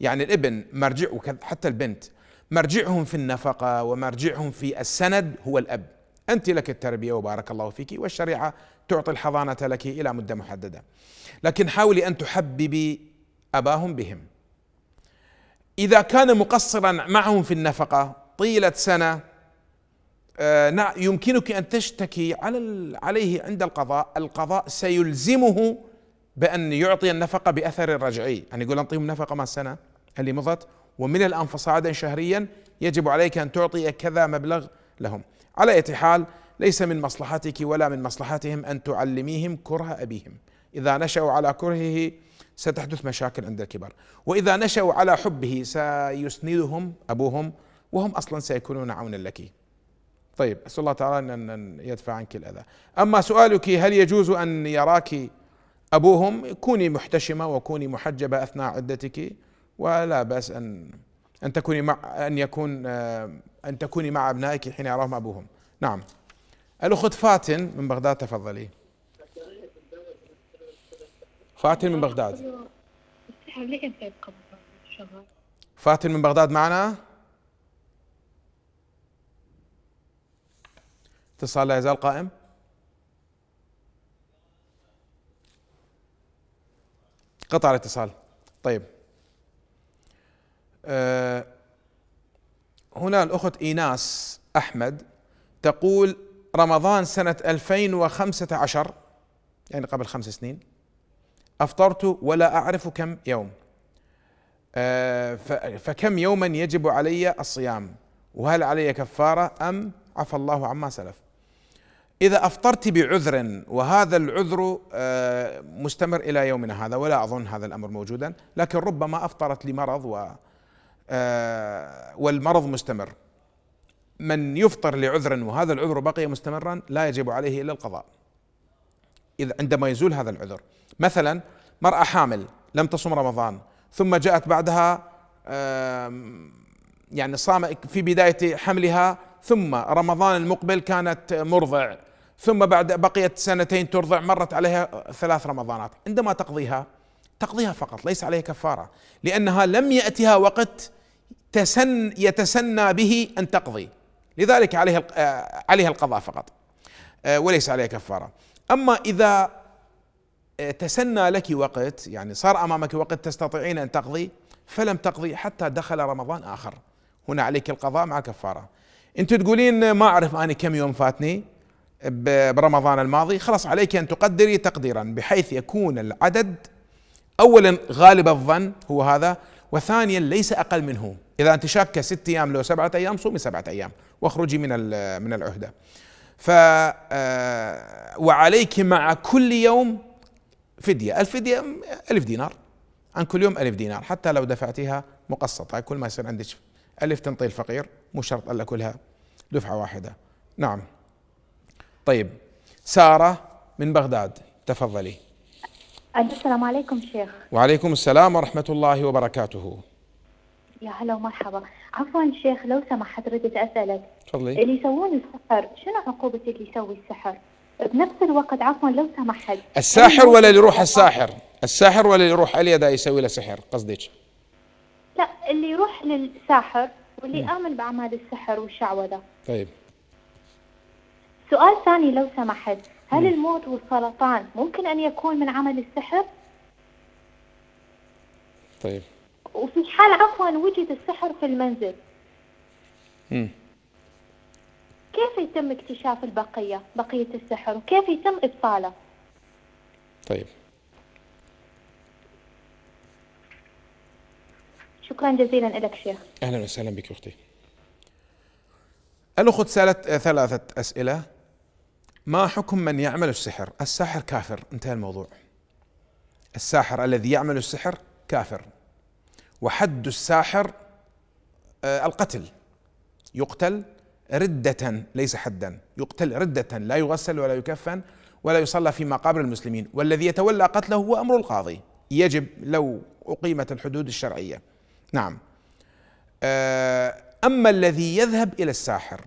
A: يعني الابن مرجعه حتى البنت مرجعهم في النفقه ومرجعهم في السند هو الاب أنت لك التربية وبارك الله فيك والشريعة تعطي الحضانة لك إلى مدة محددة لكن حاولي أن تحببي أباهم بهم إذا كان مقصرا معهم في النفقة طيلة سنة آه، يمكنك أن تشتكي على عليه عند القضاء القضاء سيلزمه بأن يعطي النفقة بأثر رجعي يعني يقول أنطيهم نفقة ما السنة اللي مضت ومن الآن فصاعدا شهريا يجب عليك أن تعطي كذا مبلغ لهم على أي حال ليس من مصلحتك ولا من مصلحتهم أن تعلميهم كره أبيهم إذا نشأوا على كرهه ستحدث مشاكل عند الكبر وإذا نشأوا على حبه سيسندهم أبوهم وهم أصلا سيكونون عونا لك طيب أسأل الله تعالى أن يدفع عنك الأذى أما سؤالك هل يجوز أن يراك أبوهم كوني محتشمة وكوني محجبة أثناء عدتك ولا بأس أن أن تكوني مع أن يكون آه، أن تكوني مع أبنائك حين يراهم أبوهم نعم الأخت فاتن من بغداد تفضلي فاتن من بغداد فاتن من بغداد معنا اتصال لا يزال قائم قطع الاتصال طيب آه، هنا الأخت إيناس أحمد تقول رمضان سنة 2015 يعني قبل خمس سنين أفطرت ولا أعرف كم يوم آه، فكم يوما يجب علي الصيام وهل علي كفارة أم عفى الله عما سلف إذا أفطرت بعذر وهذا العذر آه، مستمر إلى يومنا هذا ولا أظن هذا الأمر موجودا لكن ربما أفطرت لمرض آه، والمرض مستمر من يفطر لعذر وهذا العذر بقي مستمرا لا يجب عليه الا القضاء اذا عندما يزول هذا العذر مثلا مراه حامل لم تصم رمضان ثم جاءت بعدها يعني صام في بدايه حملها ثم رمضان المقبل كانت مرضع ثم بعد بقيت سنتين ترضع مرت عليها ثلاث رمضانات عندما تقضيها تقضيها فقط ليس عليها كفاره لانها لم ياتها وقت تسن يتسنى به أن تقضي لذلك عليه آه، عليها القضاء فقط آه، وليس عليها كفارة أما إذا آه، تسنى لك وقت يعني صار أمامك وقت تستطيعين أن تقضي فلم تقضي حتى دخل رمضان آخر هنا عليك القضاء مع كفارة أنت تقولين ما أعرف أنا كم يوم فاتني برمضان الماضي خلاص عليك أن تقدري تقديرا بحيث يكون العدد أولا غالب الظن هو هذا وثانيا ليس أقل منه اذا انت شاكه ست ايام لو سبعه ايام صومي سبعه ايام واخرجي من من العهده ف آه، وعليك مع كل يوم فديه الفديه ألف دينار عن كل يوم ألف دينار حتى لو دفعتيها مقسطه كل ما يصير عندك ألف تنطي الفقير مو شرط الا كلها دفعه واحده نعم طيب ساره من بغداد تفضلي
C: السلام عليكم شيخ
A: وعليكم السلام ورحمه الله وبركاته
C: يا هلا ومرحبا عفوا شيخ لو سمحت ردت اسالك تفضلي اللي يسوون السحر شنو عقوبه اللي يسوي السحر بنفس الوقت عفوا لو سمحت الساحر ولا اللي يروح
A: الساحر الساحر ولا اللي يروح اليدا يسوي له سحر قصدك
C: لا اللي يروح للساحر واللي يامن باعمال السحر والشعوذه طيب سؤال ثاني لو سمحت هل م. الموت والسرطان ممكن ان يكون من عمل السحر طيب وفي حال عفوا وجد السحر في المنزل كيف يتم اكتشاف البقية بقية السحر وكيف يتم إبطاله طيب شكرا جزيلا لك شيخ
A: أهلا وسهلا بك أختي الأخت سألت ثلاثة أسئلة ما حكم من يعمل السحر الساحر كافر انتهى الموضوع الساحر الذي يعمل السحر كافر وحد الساحر آه، القتل يقتل ردة ليس حدا يقتل ردة لا يغسل ولا يكفن ولا يصلى في مقابر المسلمين والذي يتولى قتله هو أمر القاضي يجب لو أقيمت الحدود الشرعية نعم آه، أما الذي يذهب إلى الساحر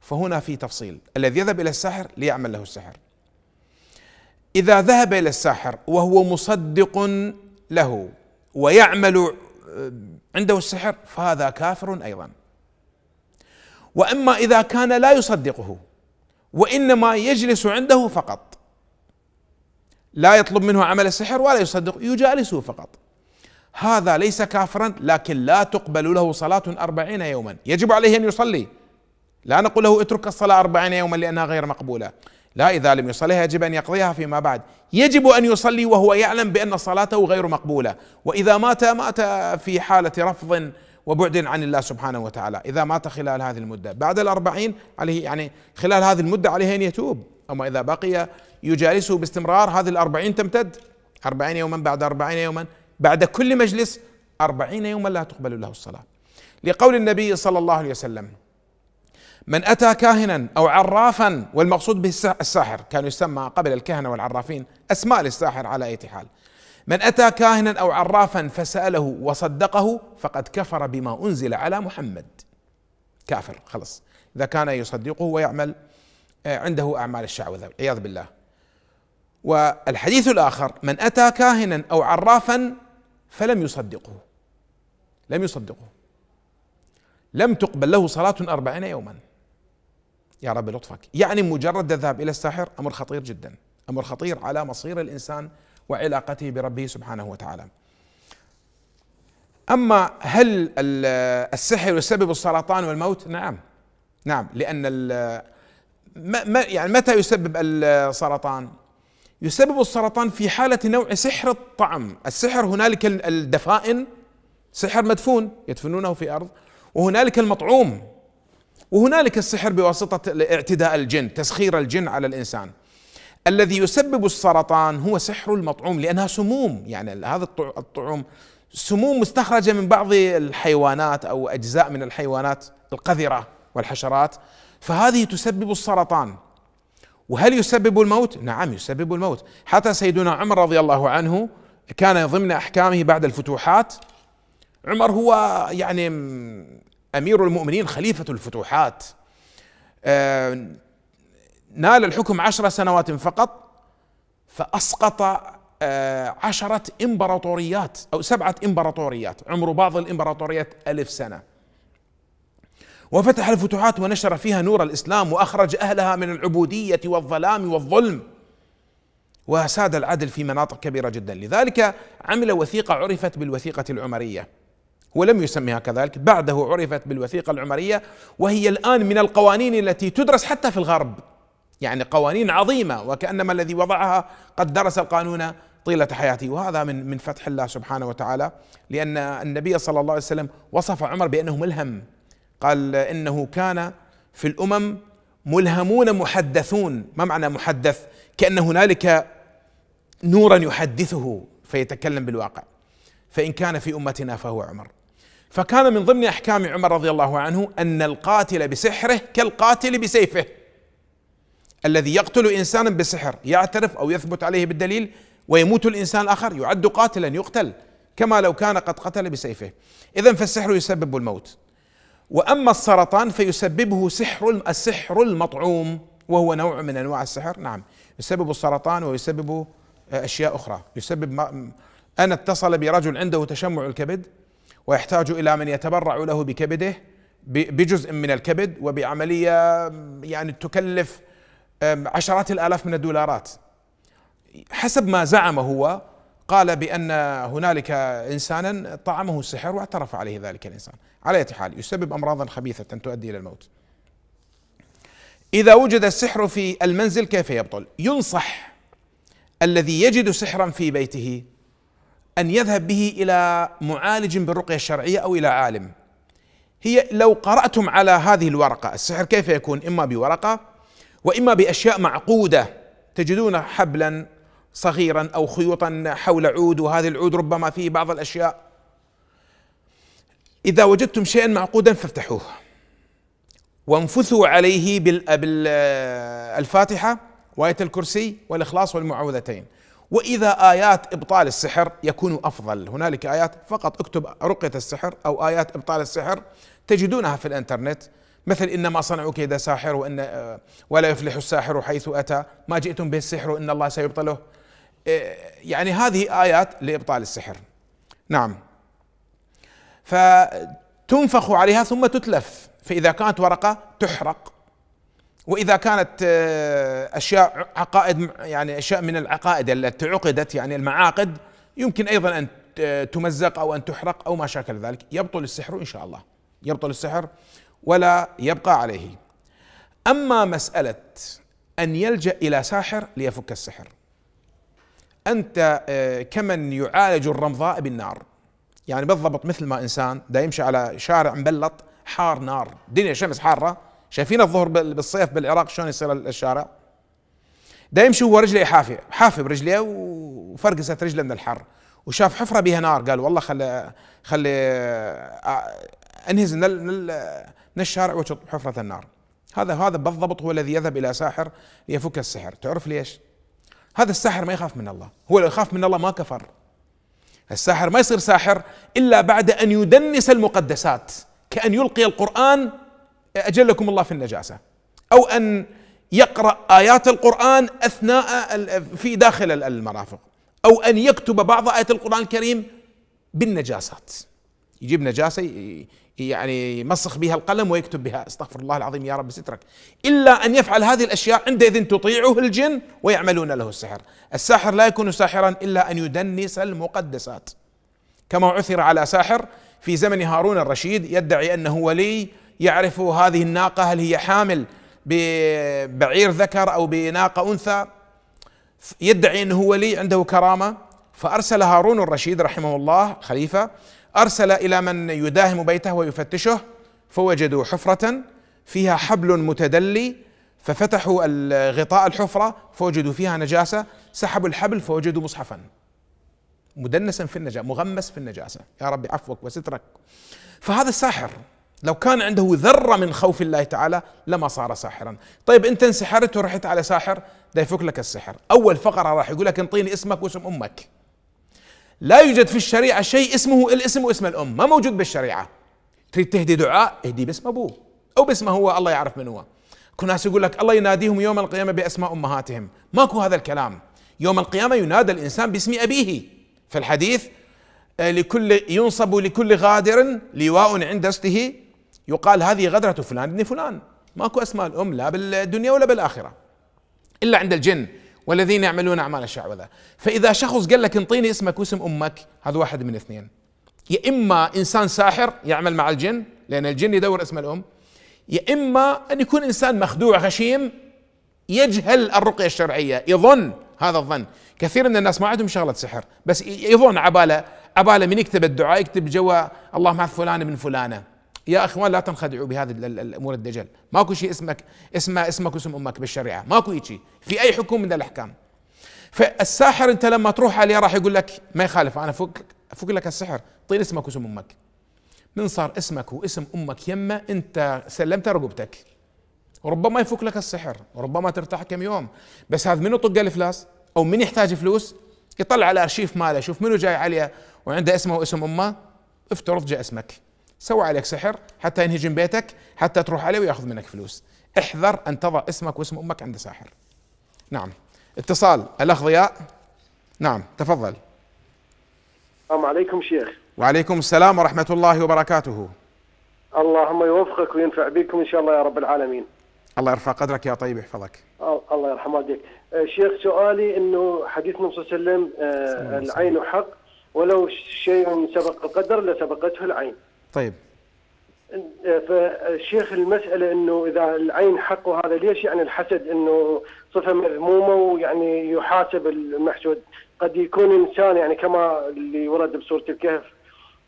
A: فهنا في تفصيل الذي يذهب إلى الساحر ليعمل له السحر إذا ذهب إلى الساحر وهو مصدق له ويعمل آه، عنده السحر فهذا كافر ايضا واما اذا كان لا يصدقه وانما يجلس عنده فقط لا يطلب منه عمل السحر ولا يصدق يجالسه فقط هذا ليس كافرا لكن لا تقبل له صلاة أربعين يوما يجب عليه أن يصلي لا نقول له اترك الصلاة أربعين يوما لأنها غير مقبولة لا إذا لم يصليها يجب أن يقضيها فيما بعد يجب أن يصلي وهو يعلم بأن صلاته غير مقبولة وإذا مات مات في حالة رفض وبعد عن الله سبحانه وتعالى إذا مات خلال هذه المدة بعد الأربعين عليه يعني خلال هذه المدة عليه أن يتوب أما إذا بقي يجالسه باستمرار هذه الأربعين تمتد أربعين يوما بعد أربعين يوما بعد كل مجلس أربعين يوما لا تقبل له الصلاة لقول النبي صلى الله عليه وسلم من أتى كاهنا أو عرافا والمقصود به الساحر كان يسمى قبل الكهنة والعرافين أسماء للساحر على أي حال من أتى كاهنا أو عرافا فسأله وصدقه فقد كفر بما أنزل على محمد كافر خلص إذا كان يصدقه ويعمل آه، عنده أعمال الشعوذة والعياذ بالله والحديث الآخر من أتى كاهنا أو عرافا فلم يصدقه لم يصدقه لم تقبل له صلاة أربعين يوما يا رب لطفك يعني مجرد الذهاب إلى الساحر أمر خطير جدا أمر خطير على مصير الإنسان وعلاقته بربه سبحانه وتعالى أما هل السحر يسبب السرطان والموت نعم نعم لأن ما يعني متى يسبب السرطان يسبب السرطان في حالة نوع سحر الطعم السحر هنالك الدفائن سحر مدفون يدفنونه في أرض وهنالك المطعوم وهنالك السحر بواسطة اعتداء الجن تسخير الجن على الإنسان الذي يسبب السرطان هو سحر المطعوم لأنها سموم يعني هذا الطعوم سموم مستخرجة من بعض الحيوانات أو أجزاء من الحيوانات القذرة والحشرات فهذه تسبب السرطان وهل يسبب الموت؟ نعم يسبب الموت حتى سيدنا عمر رضي الله عنه كان ضمن أحكامه بعد الفتوحات عمر هو يعني امير المؤمنين خليفه الفتوحات آه، نال الحكم عشر سنوات فقط فاسقط آه، عشرة إمبراطوريات أو سبعة إمبراطوريات عمر بعض الإمبراطوريات ألف سنة وفتح الفتوحات ونشر فيها نور الإسلام وأخرج أهلها من العبودية والظلام والظلم وساد العدل في مناطق كبيرة جدا لذلك عمل وثيقة عرفت بالوثيقة العمرية ولم يسميها كذلك بعده عرفت بالوثيقة العمرية وهي الآن من القوانين التي تدرس حتى في الغرب يعني قوانين عظيمة وكأنما الذي وضعها قد درس القانون طيلة حياته وهذا من من فتح الله سبحانه وتعالى لأن النبي صلى الله عليه وسلم وصف عمر بأنه ملهم قال إنه كان في الأمم ملهمون محدثون ما معنى محدث كأن هنالك نورا يحدثه فيتكلم بالواقع فإن كان في أمتنا فهو عمر فكان من ضمن احكام عمر رضي الله عنه ان القاتل بسحره كالقاتل بسيفه الذي يقتل انسانا بسحر يعترف او يثبت عليه بالدليل ويموت الانسان الاخر يعد قاتلا يقتل كما لو كان قد قتل بسيفه اذا فالسحر يسبب الموت واما السرطان فيسببه سحر السحر المطعوم وهو نوع من انواع السحر نعم يسبب السرطان ويسبب آه، اشياء اخرى يسبب ما انا اتصل برجل عنده تشمع الكبد ويحتاج الى من يتبرع له بكبده بجزء من الكبد وبعمليه يعني تكلف عشرات الالاف من الدولارات حسب ما زعم هو قال بان هنالك انسانا طعمه السحر واعترف عليه ذلك الانسان على اية حال يسبب امراضا خبيثه تؤدي الى الموت اذا وجد السحر في المنزل كيف يبطل ينصح الذي يجد سحرا في بيته أن يذهب به إلى معالج بالرقية الشرعية أو إلى عالم هي لو قرأتم على هذه الورقة السحر كيف يكون إما بورقة وإما بأشياء معقودة تجدون حبلا صغيرا أو خيوطا حول عود وهذه العود ربما فيه بعض الأشياء إذا وجدتم شيئا معقودا فافتحوه وانفثوا عليه بالفاتحة وآية الكرسي والإخلاص والمعوذتين واذا ايات ابطال السحر يكون افضل هنالك ايات فقط اكتب رقيه السحر او ايات ابطال السحر تجدونها في الانترنت مثل انما صنعوا كيد ساحر وان آه، ولا يفلح الساحر حيث اتى ما جئتم به السحر ان الله سيبطله آه، يعني هذه ايات لابطال السحر نعم فتنفخ عليها ثم تتلف فاذا كانت ورقه تحرق واذا كانت آه، اشياء عقائد يعني اشياء من العقائد التي عقدت يعني المعاقد يمكن ايضا ان آه، تمزق او ان تحرق او ما شاكل ذلك يبطل السحر ان شاء الله يبطل السحر ولا يبقى عليه اما مساله ان يلجا الى ساحر ليفك السحر انت آه، كمن يعالج الرمضاء بالنار يعني بالضبط مثل ما انسان دا يمشي على شارع مبلط حار نار دنيا شمس حاره شايفين الظهر بالصيف بالعراق شلون يصير الشارع دا يمشي هو رجله حافي حافي برجليه وفرقست رجله من الحر وشاف حفره بها نار قال والله خلي خلي انهز من, من الشارع وشط حفره النار هذا هذا بالضبط هو الذي يذهب الى ساحر ليفك السحر تعرف ليش هذا الساحر ما يخاف من الله هو لو يخاف من الله ما كفر الساحر ما يصير ساحر الا بعد ان يدنس المقدسات كان يلقي القران أجلكم الله في النجاسة أو أن يقرأ آيات القرآن أثناء في داخل المرافق أو أن يكتب بعض آيات القرآن الكريم بالنجاسات يجيب نجاسة يعني يمسخ بها القلم ويكتب بها استغفر الله العظيم يا رب سترك إلا أن يفعل هذه الأشياء عندئذ تطيعه الجن ويعملون له السحر الساحر لا يكون ساحرا إلا أن يدنس المقدسات كما عثر على ساحر في زمن هارون الرشيد يدعي أنه ولي يعرف هذه الناقة هل هي حامل ببعير ذكر أو بناقة أنثى يدعي أنه ولي عنده كرامة فأرسل هارون الرشيد رحمه الله خليفة أرسل إلى من يداهم بيته ويفتشه فوجدوا حفرة فيها حبل متدلي ففتحوا غطاء الحفرة فوجدوا فيها نجاسة سحبوا الحبل فوجدوا مصحفا مدنسا في النجاسة مغمس في النجاسة يا رب عفوك وسترك فهذا الساحر لو كان عنده ذره من خوف الله تعالى لما صار ساحرا طيب انت انسحرت ورحت على ساحر ده يفك لك السحر اول فقره راح يقول لك انطيني اسمك واسم امك لا يوجد في الشريعه شيء اسمه الاسم واسم الام ما موجود بالشريعه تريد تهدي دعاء اهدي باسم ابوه او باسمه هو الله يعرف من هو كل ناس يقول لك الله يناديهم يوم القيامه باسماء امهاتهم ماكو هذا الكلام يوم القيامه ينادى الانسان باسم ابيه في الحديث آه، لكل ينصب لكل غادر لواء عند استه يقال هذه غدرة فلان ابن فلان ماكو اسماء الام لا بالدنيا ولا بالاخره الا عند الجن والذين يعملون اعمال الشعوذه فاذا شخص قال لك انطيني اسمك واسم امك هذا واحد من اثنين يا اما انسان ساحر يعمل مع الجن لان الجن يدور اسم الام يا اما ان يكون انسان مخدوع غشيم يجهل الرقيه الشرعيه يظن هذا الظن كثير من الناس ما عندهم شغله سحر بس يظن عباله عباله من يكتب الدعاء يكتب جوا اللهم مع فلان من فلانه يا اخوان لا تنخدعوا بهذه الامور الدجل ماكو شيء اسمك اسمه اسمك واسم امك بالشريعه ماكو شيء في اي حكم من الاحكام فالساحر انت لما تروح عليه راح يقول لك ما يخالف انا افك افك لك السحر طير اسمك واسم امك من صار اسمك واسم امك يمه انت سلمت رقبتك ربما يفك لك السحر ربما ترتاح كم يوم بس هذا منو طق الافلاس او من يحتاج فلوس يطلع على الارشيف ماله شوف منو جاي عليه وعنده اسمه واسم امه افترض جاء اسمك سوى عليك سحر حتى ينهجم بيتك حتى تروح عليه وياخذ منك فلوس احذر ان تضع اسمك واسم امك عند ساحر نعم اتصال الاخ ضياء نعم تفضل
D: السلام عليكم شيخ
A: وعليكم السلام ورحمه الله وبركاته
D: اللهم يوفقك وينفع بكم ان شاء الله يا رب العالمين
A: الله يرفع قدرك يا طيب يحفظك
D: الله يرحم والديك أه، شيخ سؤالي انه حديث النبي صلى الله عليه وسلم أه، العين حق ولو شيء سبق القدر لسبقته العين طيب فالشيخ المسألة أنه إذا العين حقه هذا ليش يعني الحسد أنه صفة مذمومة ويعني يحاسب المحسود قد يكون إنسان يعني كما اللي ورد بسورة الكهف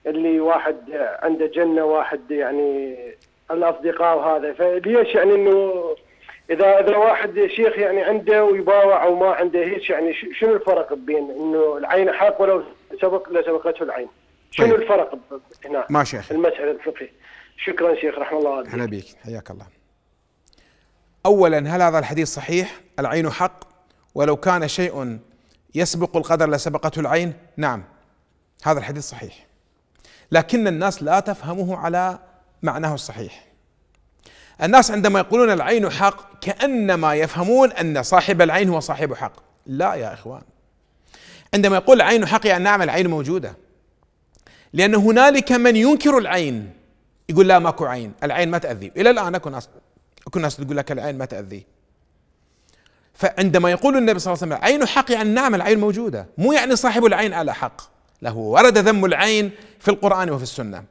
D: اللي واحد عنده جنة واحد يعني الأصدقاء وهذا فليش يعني أنه إذا إذا واحد شيخ يعني عنده ويباوع وما عنده هيك يعني شنو الفرق بين أنه العين حق ولو سبق لسبقته العين طيب. شنو الفرق هنا ما شيخ المسألة الفقهية شكرا شيخ رحمه الله عليك أهلا
A: بك حياك الله أولا هل هذا الحديث صحيح العين حق ولو كان شيء يسبق القدر لسبقته العين نعم هذا الحديث صحيح لكن الناس لا تفهمه على معناه الصحيح الناس عندما يقولون العين حق كانما يفهمون ان صاحب العين هو صاحب حق لا يا اخوان عندما يقول العين حق يعني نعم العين موجوده لأن هنالك من ينكر العين يقول لا ماكو عين العين ما تأذي إلى الآن أكو ناس أكو ناس تقول لك العين ما تأذي فعندما يقول النبي صلى الله عليه وسلم عين حق يعني نعم العين موجودة مو يعني صاحب العين على حق له ورد ذم العين في القرآن وفي السنة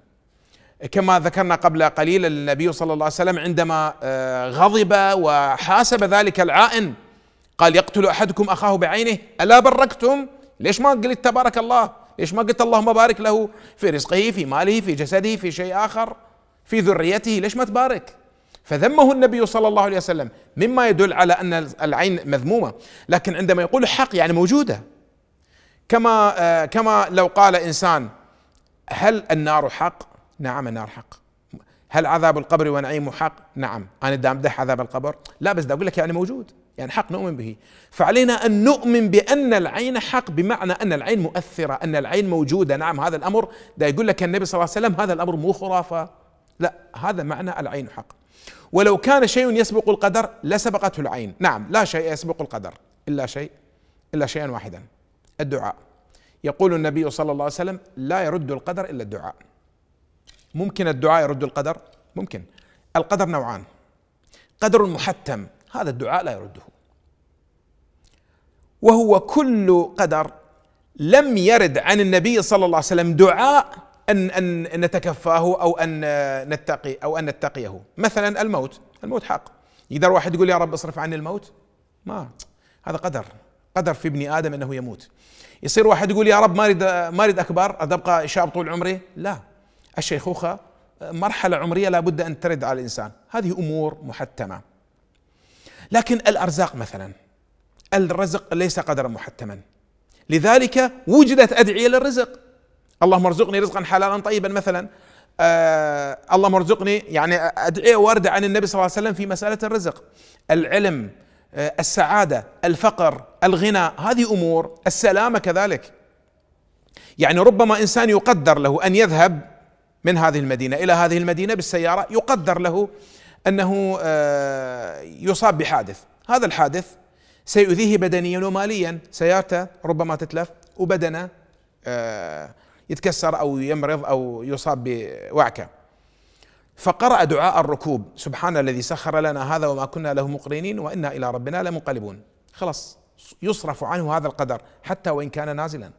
A: كما ذكرنا قبل قليل النبي صلى الله عليه وسلم عندما آه، غضب وحاسب ذلك العائن قال يقتل أحدكم أخاه بعينه ألا بركتم ليش ما قلت تبارك الله ليش ما قلت اللهم بارك له في رزقه في ماله في جسده في شيء آخر في ذريته ليش ما تبارك فذمه النبي صلى الله عليه وسلم مما يدل على أن العين مذمومة لكن عندما يقول حق يعني موجودة كما آه كما لو قال إنسان هل النار حق؟ نعم النار حق هل عذاب القبر ونعيمه حق؟ نعم أنا دام أمدح عذاب القبر؟ لا بس دا أقول لك يعني موجود يعني حق نؤمن به فعلينا أن نؤمن بأن العين حق بمعنى أن العين مؤثرة أن العين موجودة نعم هذا الأمر ده يقول لك النبي صلى الله عليه وسلم هذا الأمر مو خرافة لا هذا معنى العين حق ولو كان شيء يسبق القدر لسبقته العين نعم لا شيء يسبق القدر إلا شيء إلا شيئا واحدا الدعاء يقول النبي صلى الله عليه وسلم لا يرد القدر إلا الدعاء ممكن الدعاء يرد القدر ممكن القدر نوعان قدر محتم هذا الدعاء لا يرده وهو كل قدر لم يرد عن النبي صلى الله عليه وسلم دعاء ان ان نتكفاه او ان نتقي او ان نتقيه مثلا الموت الموت حق يقدر واحد يقول يا رب اصرف عني الموت ما هذا قدر قدر في ابن ادم انه يموت يصير واحد يقول يا رب ما اريد ما اريد اكبر ابقى شاب طول عمري لا الشيخوخه مرحله عمريه لابد ان ترد على الانسان هذه امور محتمه لكن الارزاق مثلا الرزق ليس قدرا محتما لذلك وجدت ادعيه للرزق اللهم ارزقني رزقا حلالا طيبا مثلا آه اللهم ارزقني يعني ادعيه وارده عن النبي صلى الله عليه وسلم في مساله الرزق العلم آه السعاده الفقر الغنى هذه امور السلامه كذلك يعني ربما انسان يقدر له ان يذهب من هذه المدينه الى هذه المدينه بالسياره يقدر له انه آه، يصاب بحادث هذا الحادث سيؤذيه بدنيا وماليا سيارته ربما تتلف وبدنه آه، يتكسر او يمرض او يصاب بوعكه فقرأ دعاء الركوب سبحان الذي سخر لنا هذا وما كنا له مقرنين وإنا إلى ربنا لمنقلبون خلاص يصرف عنه هذا القدر حتى وإن كان نازلا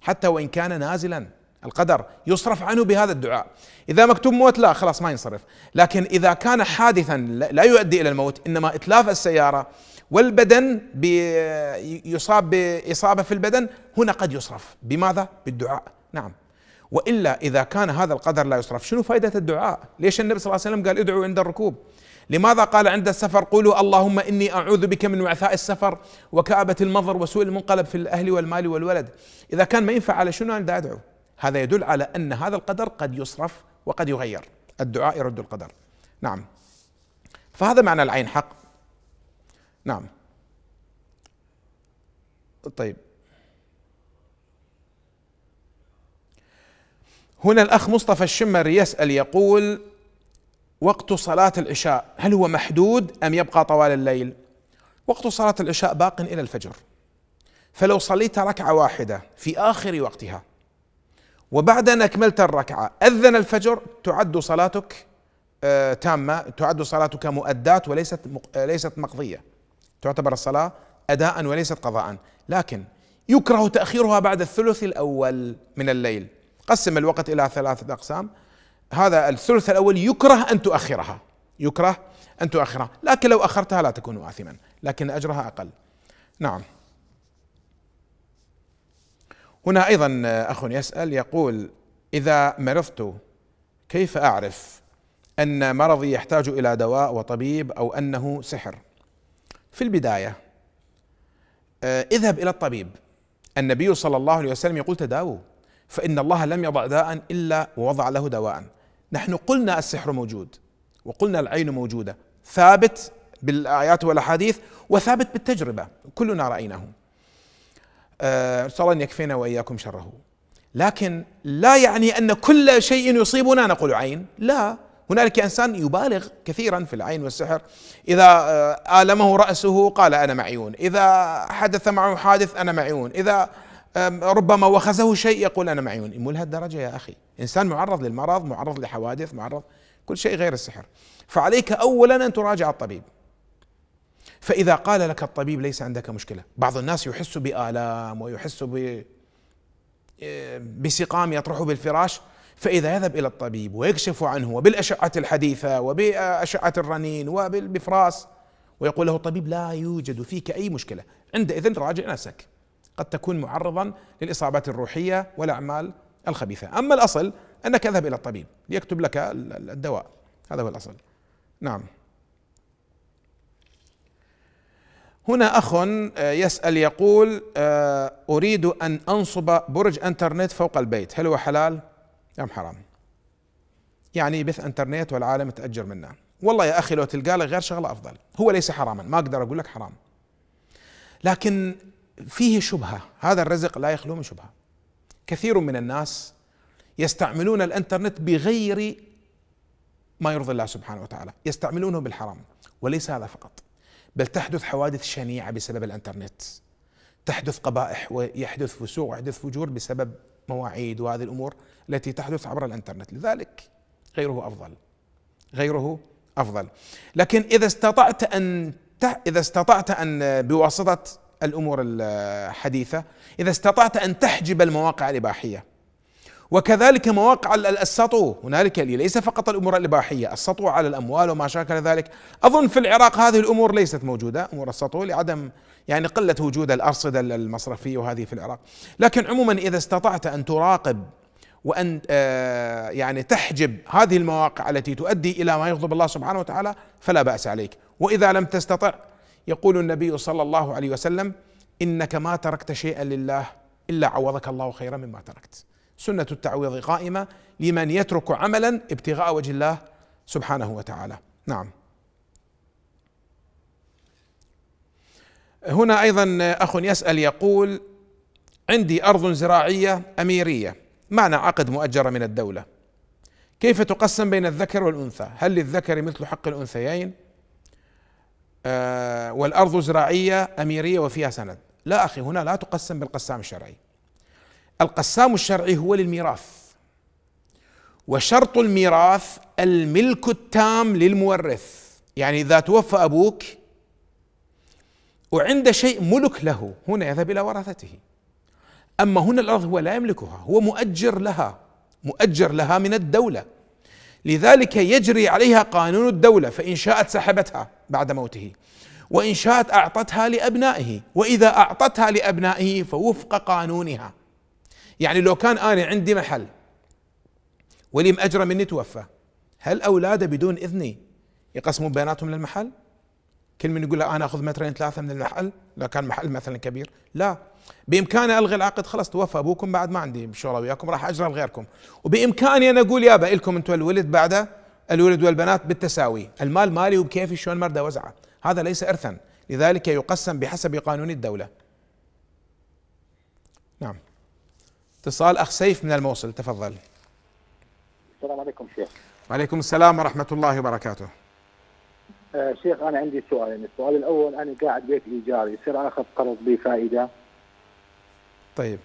A: حتى وإن كان نازلا القدر يصرف عنه بهذا الدعاء إذا مكتوب موت لا خلاص ما ينصرف لكن إذا كان حادثا لا يؤدي إلى الموت إنما إتلاف السيارة والبدن يصاب بإصابة في البدن هنا قد يصرف بماذا؟ بالدعاء نعم وإلا إذا كان هذا القدر لا يصرف شنو فائدة الدعاء؟ ليش النبي صلى الله عليه وسلم قال ادعوا عند الركوب لماذا قال عند السفر قولوا اللهم إني أعوذ بك من وعثاء السفر وكآبة المنظر وسوء المنقلب في الأهل والمال والولد إذا كان ما ينفع على شنو أنا أدعو هذا يدل على أن هذا القدر قد يصرف وقد يغير الدعاء يرد القدر نعم فهذا معنى العين حق نعم طيب هنا الأخ مصطفى الشمر يسأل يقول وقت صلاة العشاء هل هو محدود أم يبقى طوال الليل وقت صلاة العشاء باق إلى الفجر فلو صليت ركعة واحدة في آخر وقتها وبعد أن أكملت الركعة أذن الفجر تعد صلاتك آه، تامة تعد صلاتك مؤدات وليست آه، ليست مقضية تعتبر الصلاة أداء وليست قضاء لكن يكره تأخيرها بعد الثلث الأول من الليل قسم الوقت إلى ثلاثة أقسام هذا الثلث الأول يكره أن تؤخرها يكره أن تؤخرها لكن لو أخرتها لا تكون آثما لكن أجرها أقل نعم هنا ايضا آه، اخ يسال يقول اذا مرضت كيف اعرف ان مرضي يحتاج الى دواء وطبيب او انه سحر في البدايه آه، اذهب الى الطبيب النبي صلى الله عليه وسلم يقول تداووا فان الله لم يضع داء الا ووضع له دواء نحن قلنا السحر موجود وقلنا العين موجوده ثابت بالايات والاحاديث وثابت بالتجربه كلنا رايناه نسأل آه، الله أن يكفينا وإياكم شره لكن لا يعني أن كل شيء يصيبنا نقول عين لا هنالك انسان يبالغ كثيرا في العين والسحر اذا آه، المه راسه قال انا معيون اذا حدث معه حادث انا معيون اذا ربما وخزه شيء يقول انا معيون مو لهالدرجه يا اخي انسان معرض للمرض معرض لحوادث معرض كل شيء غير السحر فعليك اولا ان تراجع الطبيب فإذا قال لك الطبيب ليس عندك مشكلة بعض الناس يحس بآلام ويحس ب إيه، بسقام يطرحه بالفراش فإذا يذهب إلى الطبيب ويكشف عنه وبالأشعة الحديثة وبأشعة الرنين وبالمفراس ويقول له الطبيب لا يوجد فيك أي مشكلة عندئذ راجع نفسك قد تكون معرضا للإصابات الروحية والأعمال الخبيثة أما الأصل أنك اذهب إلى الطبيب ليكتب لك الدواء هذا هو الأصل نعم هنا أخ آه، يسأل يقول آه، أريد أن أنصب برج أنترنت فوق البيت هل هو حلال أم حرام يعني يبث أنترنت والعالم تأجر منه والله يا أخي لو تلقى له غير شغلة أفضل هو ليس حراما ما أقدر أقول لك حرام لكن فيه شبهة هذا الرزق لا يخلو من شبهة كثير من الناس يستعملون الانترنت بغير ما يرضي الله سبحانه وتعالى يستعملونه بالحرام وليس هذا فقط بل تحدث حوادث شنيعة بسبب الانترنت تحدث قبائح ويحدث فسوق ويحدث فجور بسبب مواعيد وهذه الأمور التي تحدث عبر الانترنت لذلك غيره أفضل غيره أفضل لكن إذا استطعت أن إذا استطعت أن بواسطة الأمور الحديثة إذا استطعت أن تحجب المواقع الإباحية وكذلك مواقع السطو هنالك ليس فقط الامور الاباحيه السطو على الاموال وما شاكل ذلك اظن في العراق هذه الامور ليست موجوده امور السطو لعدم يعني قله وجود الارصده المصرفيه وهذه في العراق لكن عموما اذا استطعت ان تراقب وان آه، يعني تحجب هذه المواقع التي تؤدي الى ما يغضب الله سبحانه وتعالى فلا باس عليك واذا لم تستطع يقول النبي صلى الله عليه وسلم انك ما تركت شيئا لله الا عوضك الله خيرا مما تركت سنة التعويض قائمة لمن يترك عملا ابتغاء وجه الله سبحانه وتعالى نعم هنا ايضا اخ يسال يقول عندي ارض زراعيه اميريه معنى عقد مؤجره من الدوله كيف تقسم بين الذكر والانثى هل للذكر مثل حق الانثيين آه والارض زراعيه اميريه وفيها سند لا اخي هنا لا تقسم بالقسام الشرعي القسام الشرعي هو للميراث وشرط الميراث الملك التام للمورث يعني إذا توفى أبوك وعنده شيء ملك له هنا يذهب إلى ورثته أما هنا الأرض هو لا يملكها هو مؤجر لها مؤجر لها من الدولة لذلك يجري عليها قانون الدولة فإن شاءت سحبتها بعد موته وإن شاءت أعطتها لأبنائه وإذا أعطتها لأبنائه فوفق قانونها يعني لو كان انا عندي محل ولي مأجره مني توفى هل اولاده بدون اذني يقسمون بيناتهم للمحل؟ كل من يقول انا اخذ مترين ثلاثه من المحل لو كان محل مثلا كبير لا بامكاني الغي العقد خلاص توفى ابوكم بعد ما عندي مشوره وياكم راح اجره لغيركم وبامكاني انا اقول يابا لكم انتم الولد بعده الولد والبنات بالتساوي المال مالي وبكيفي شلون مرده اوزعه هذا ليس ارثا لذلك يقسم بحسب قانون الدوله اتصال اخ سيف من الموصل تفضل
D: السلام عليكم شيخ
A: وعليكم السلام ورحمه الله وبركاته
D: آه شيخ انا عندي سؤالين يعني السؤال الاول انا قاعد بيت ايجاري يصير اخذ قرض بفائده طيب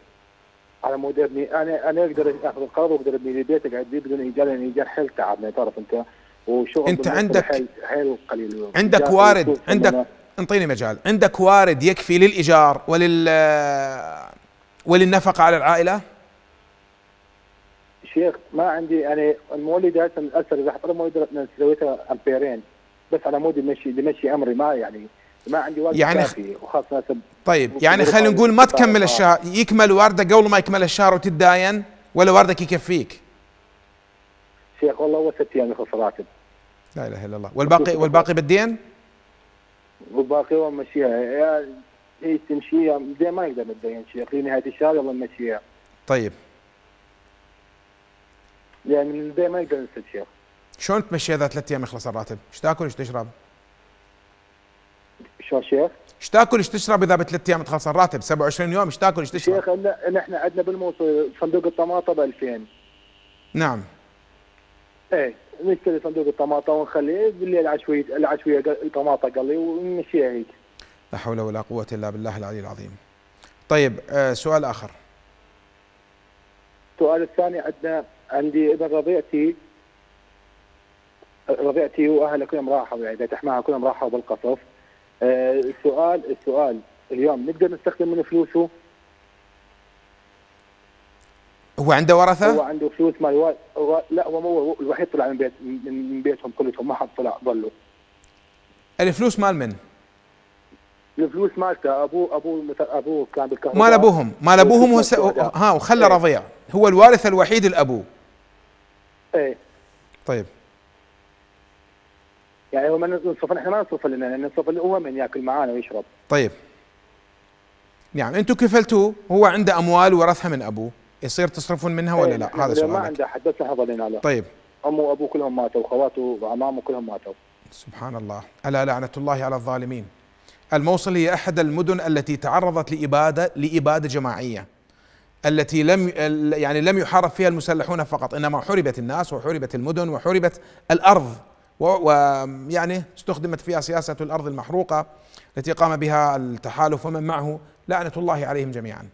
D: على مود ابني انا انا اقدر اخذ القرض واقدر ابني لي بيت اقعد بيه بدون ايجار لان ايجار حيل تعبني تعرف انت وشغل انت عندك حيل قليل عندك وارد
A: عندك انطيني مجال عندك وارد يكفي للايجار ولل آه، وللنفقة على العائلة؟
D: شيخ ما عندي يعني المولدة الأسر إذا حطيت مولد سويتها أمبيرين بس على مود يمشي يمشي أمري ما يعني ما عندي وقت يعني كافي وخاصة طيب يعني خلينا نقول ما تكمل
A: الشهر يكمل وردة قبل ما يكمل الشهر وتتداين ولا وردك يكفيك؟
D: شيخ والله هو ست أيام يخلص راتب
A: لا إله إلا الله والباقي والباقي بالدين؟
D: والباقي هو مشيها اي تمشيها يعني زي ما يقدر نبدا يمشي في نهايه الشهر يلا نمشيها طيب يعني من زي ما نقدر نستشير
A: شلون تمشي اذا ثلاث ايام يخلص الراتب؟ ايش تاكل ايش تشرب؟ شلون شيخ؟ ايش تاكل ايش تشرب اذا بثلاث ايام تخلص الراتب 27 يوم ايش تاكل ايش تشرب؟ شيخ
D: نحن عندنا بالموصل صندوق الطماطم ب 2000 نعم ايه نشتري صندوق الطماطم ونخليه بالليل عشويه العشويه الطماطم قلي ونمشيها هيك
A: لا حول ولا قوة إلا بالله العلي العظيم طيب آه، سؤال آخر
D: السؤال الثاني عندنا عندي ابن رضيعتي رضيعتي واهله كلهم راحوا يعني بيت احماها كلهم راحوا بالقصف السؤال آه، السؤال اليوم نقدر نستخدم من فلوسه
A: هو عنده ورثه؟ هو
D: عنده فلوس مال لا هو مو الوحيد طلع من بيت من بيتهم كلهم ما حد طلع ظلوا
A: الفلوس مال من؟
D: الفلوس مالته ابوه ابوه ابوه كان بالكهرباء مال ابوهم مال ابوهم وس...
A: ها وخلى ايه رضيع هو الوارث الوحيد الابو ايه طيب
D: يعني هو ما ننصف احنا ما نصف لنا لان ننصف هو من ياكل معانا ويشرب
A: طيب يعني انتم كفلتوه هو عنده اموال ورثها من ابوه يصير تصرفون منها ولا ايه لا هذا سؤالك ما عنده
D: حد بس لحظه لنا له طيب امه وابوه كلهم ماتوا واخواته وعمامه كلهم ماتوا
A: سبحان الله الا لعنه الله على الظالمين الموصل هي أحد المدن التي تعرضت لإبادة لإبادة جماعية التي لم يعني لم يحارب فيها المسلحون فقط انما حربت الناس وحربت المدن وحربت الارض ويعني استخدمت فيها سياسه الارض المحروقه التي قام بها التحالف ومن معه لعنه الله عليهم جميعا.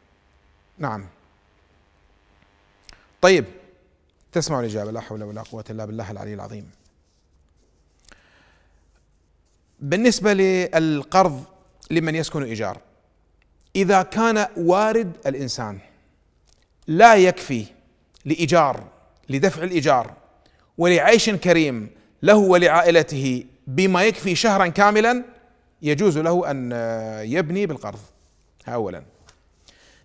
A: نعم. طيب تسمع الاجابه لا حول ولا قوه الا بالله العلي العظيم. بالنسبة للقرض لمن يسكن إيجار إذا كان وارد الإنسان لا يكفي لإيجار لدفع الإيجار ولعيش كريم له ولعائلته بما يكفي شهرا كاملا يجوز له أن يبني بالقرض أولا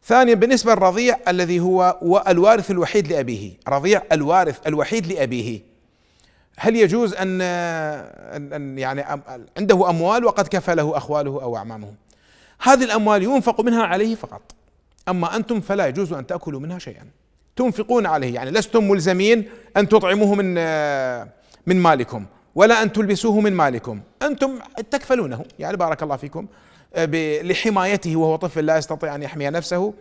A: ثانيا بالنسبة للرضيع الذي هو الوارث الوحيد لأبيه رضيع الوارث الوحيد لأبيه هل يجوز أن, أن يعني عنده أموال وقد كفله أخواله أو أعمامه هذه الأموال ينفق منها عليه فقط أما أنتم فلا يجوز أن تأكلوا منها شيئا تنفقون عليه يعني لستم ملزمين أن تطعموه من من مالكم ولا أن تلبسوه من مالكم أنتم تكفلونه يعني بارك الله فيكم لحمايته وهو طفل لا يستطيع أن يحمي نفسه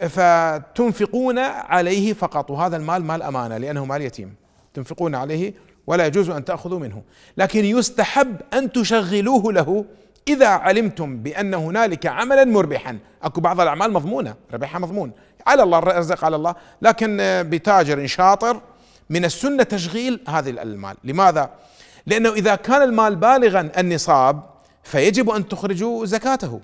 A: فتنفقون عليه فقط وهذا المال مال أمانة لأنه مال يتيم تنفقون عليه ولا يجوز ان تاخذوا منه لكن يستحب ان تشغلوه له اذا علمتم بان هنالك عملا مربحا اكو بعض الاعمال مضمونه ربحها مضمون على الله الرزق على الله لكن آه، بتاجر شاطر من السنه تشغيل هذه المال لماذا لانه اذا كان المال بالغا النصاب فيجب ان تخرجوا زكاته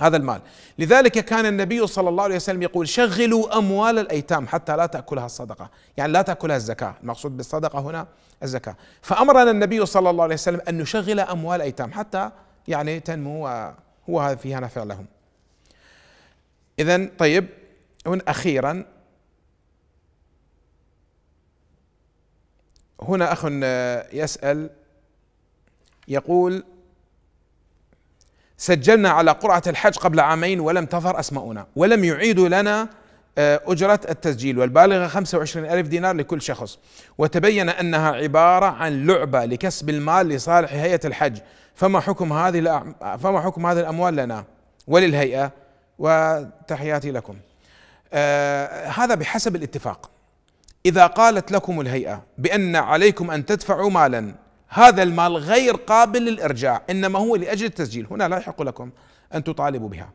A: هذا المال لذلك كان النبي صلى الله عليه وسلم يقول شغلوا أموال الأيتام حتى لا تأكلها الصدقة يعني لا تأكلها الزكاة المقصود بالصدقة هنا الزكاة فأمرنا النبي صلى الله عليه وسلم أن نشغل أموال الأيتام حتى يعني تنمو هو فيها نفع لهم إذا طيب هنا أخيرا هنا أخ يسأل يقول سجلنا على قرعة الحج قبل عامين ولم تظهر أسماؤنا ولم يعيدوا لنا آه، أجرة التسجيل والبالغة 25 ألف دينار لكل شخص وتبين أنها عبارة عن لعبة لكسب المال لصالح هيئة الحج فما حكم هذه فما حكم هذه الأموال لنا وللهيئة وتحياتي لكم آه، هذا بحسب الاتفاق إذا قالت لكم الهيئة بأن عليكم أن تدفعوا مالا هذا المال غير قابل للارجاع انما هو لاجل التسجيل هنا لا يحق لكم ان تطالبوا بها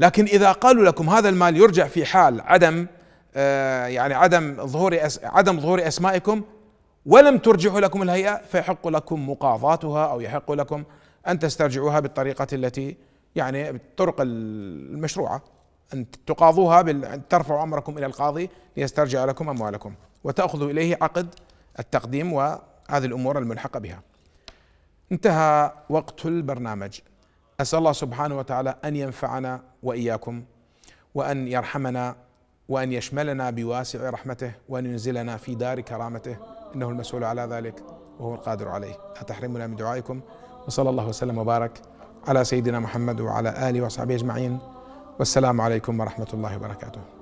A: لكن اذا قالوا لكم هذا المال يرجع في حال عدم آه، يعني عدم ظهور عدم ظهور اسمائكم ولم ترجعوا لكم الهيئه فيحق لكم مقاضاتها او يحق لكم ان تسترجعوها بالطريقه التي يعني بالطرق المشروعه ان تقاضوها ترفعوا امركم الى القاضي ليسترجع لكم اموالكم وتاخذوا اليه عقد التقديم و هذه الأمور الملحقة بها انتهى وقت البرنامج أسأل الله سبحانه وتعالى أن ينفعنا وإياكم وأن يرحمنا وأن يشملنا بواسع رحمته وأن ينزلنا في دار كرامته إنه المسؤول على ذلك وهو القادر عليه لا تحرمنا من دعائكم وصلى الله وسلم وبارك على سيدنا محمد وعلى آله وصحبه أجمعين والسلام عليكم ورحمة الله وبركاته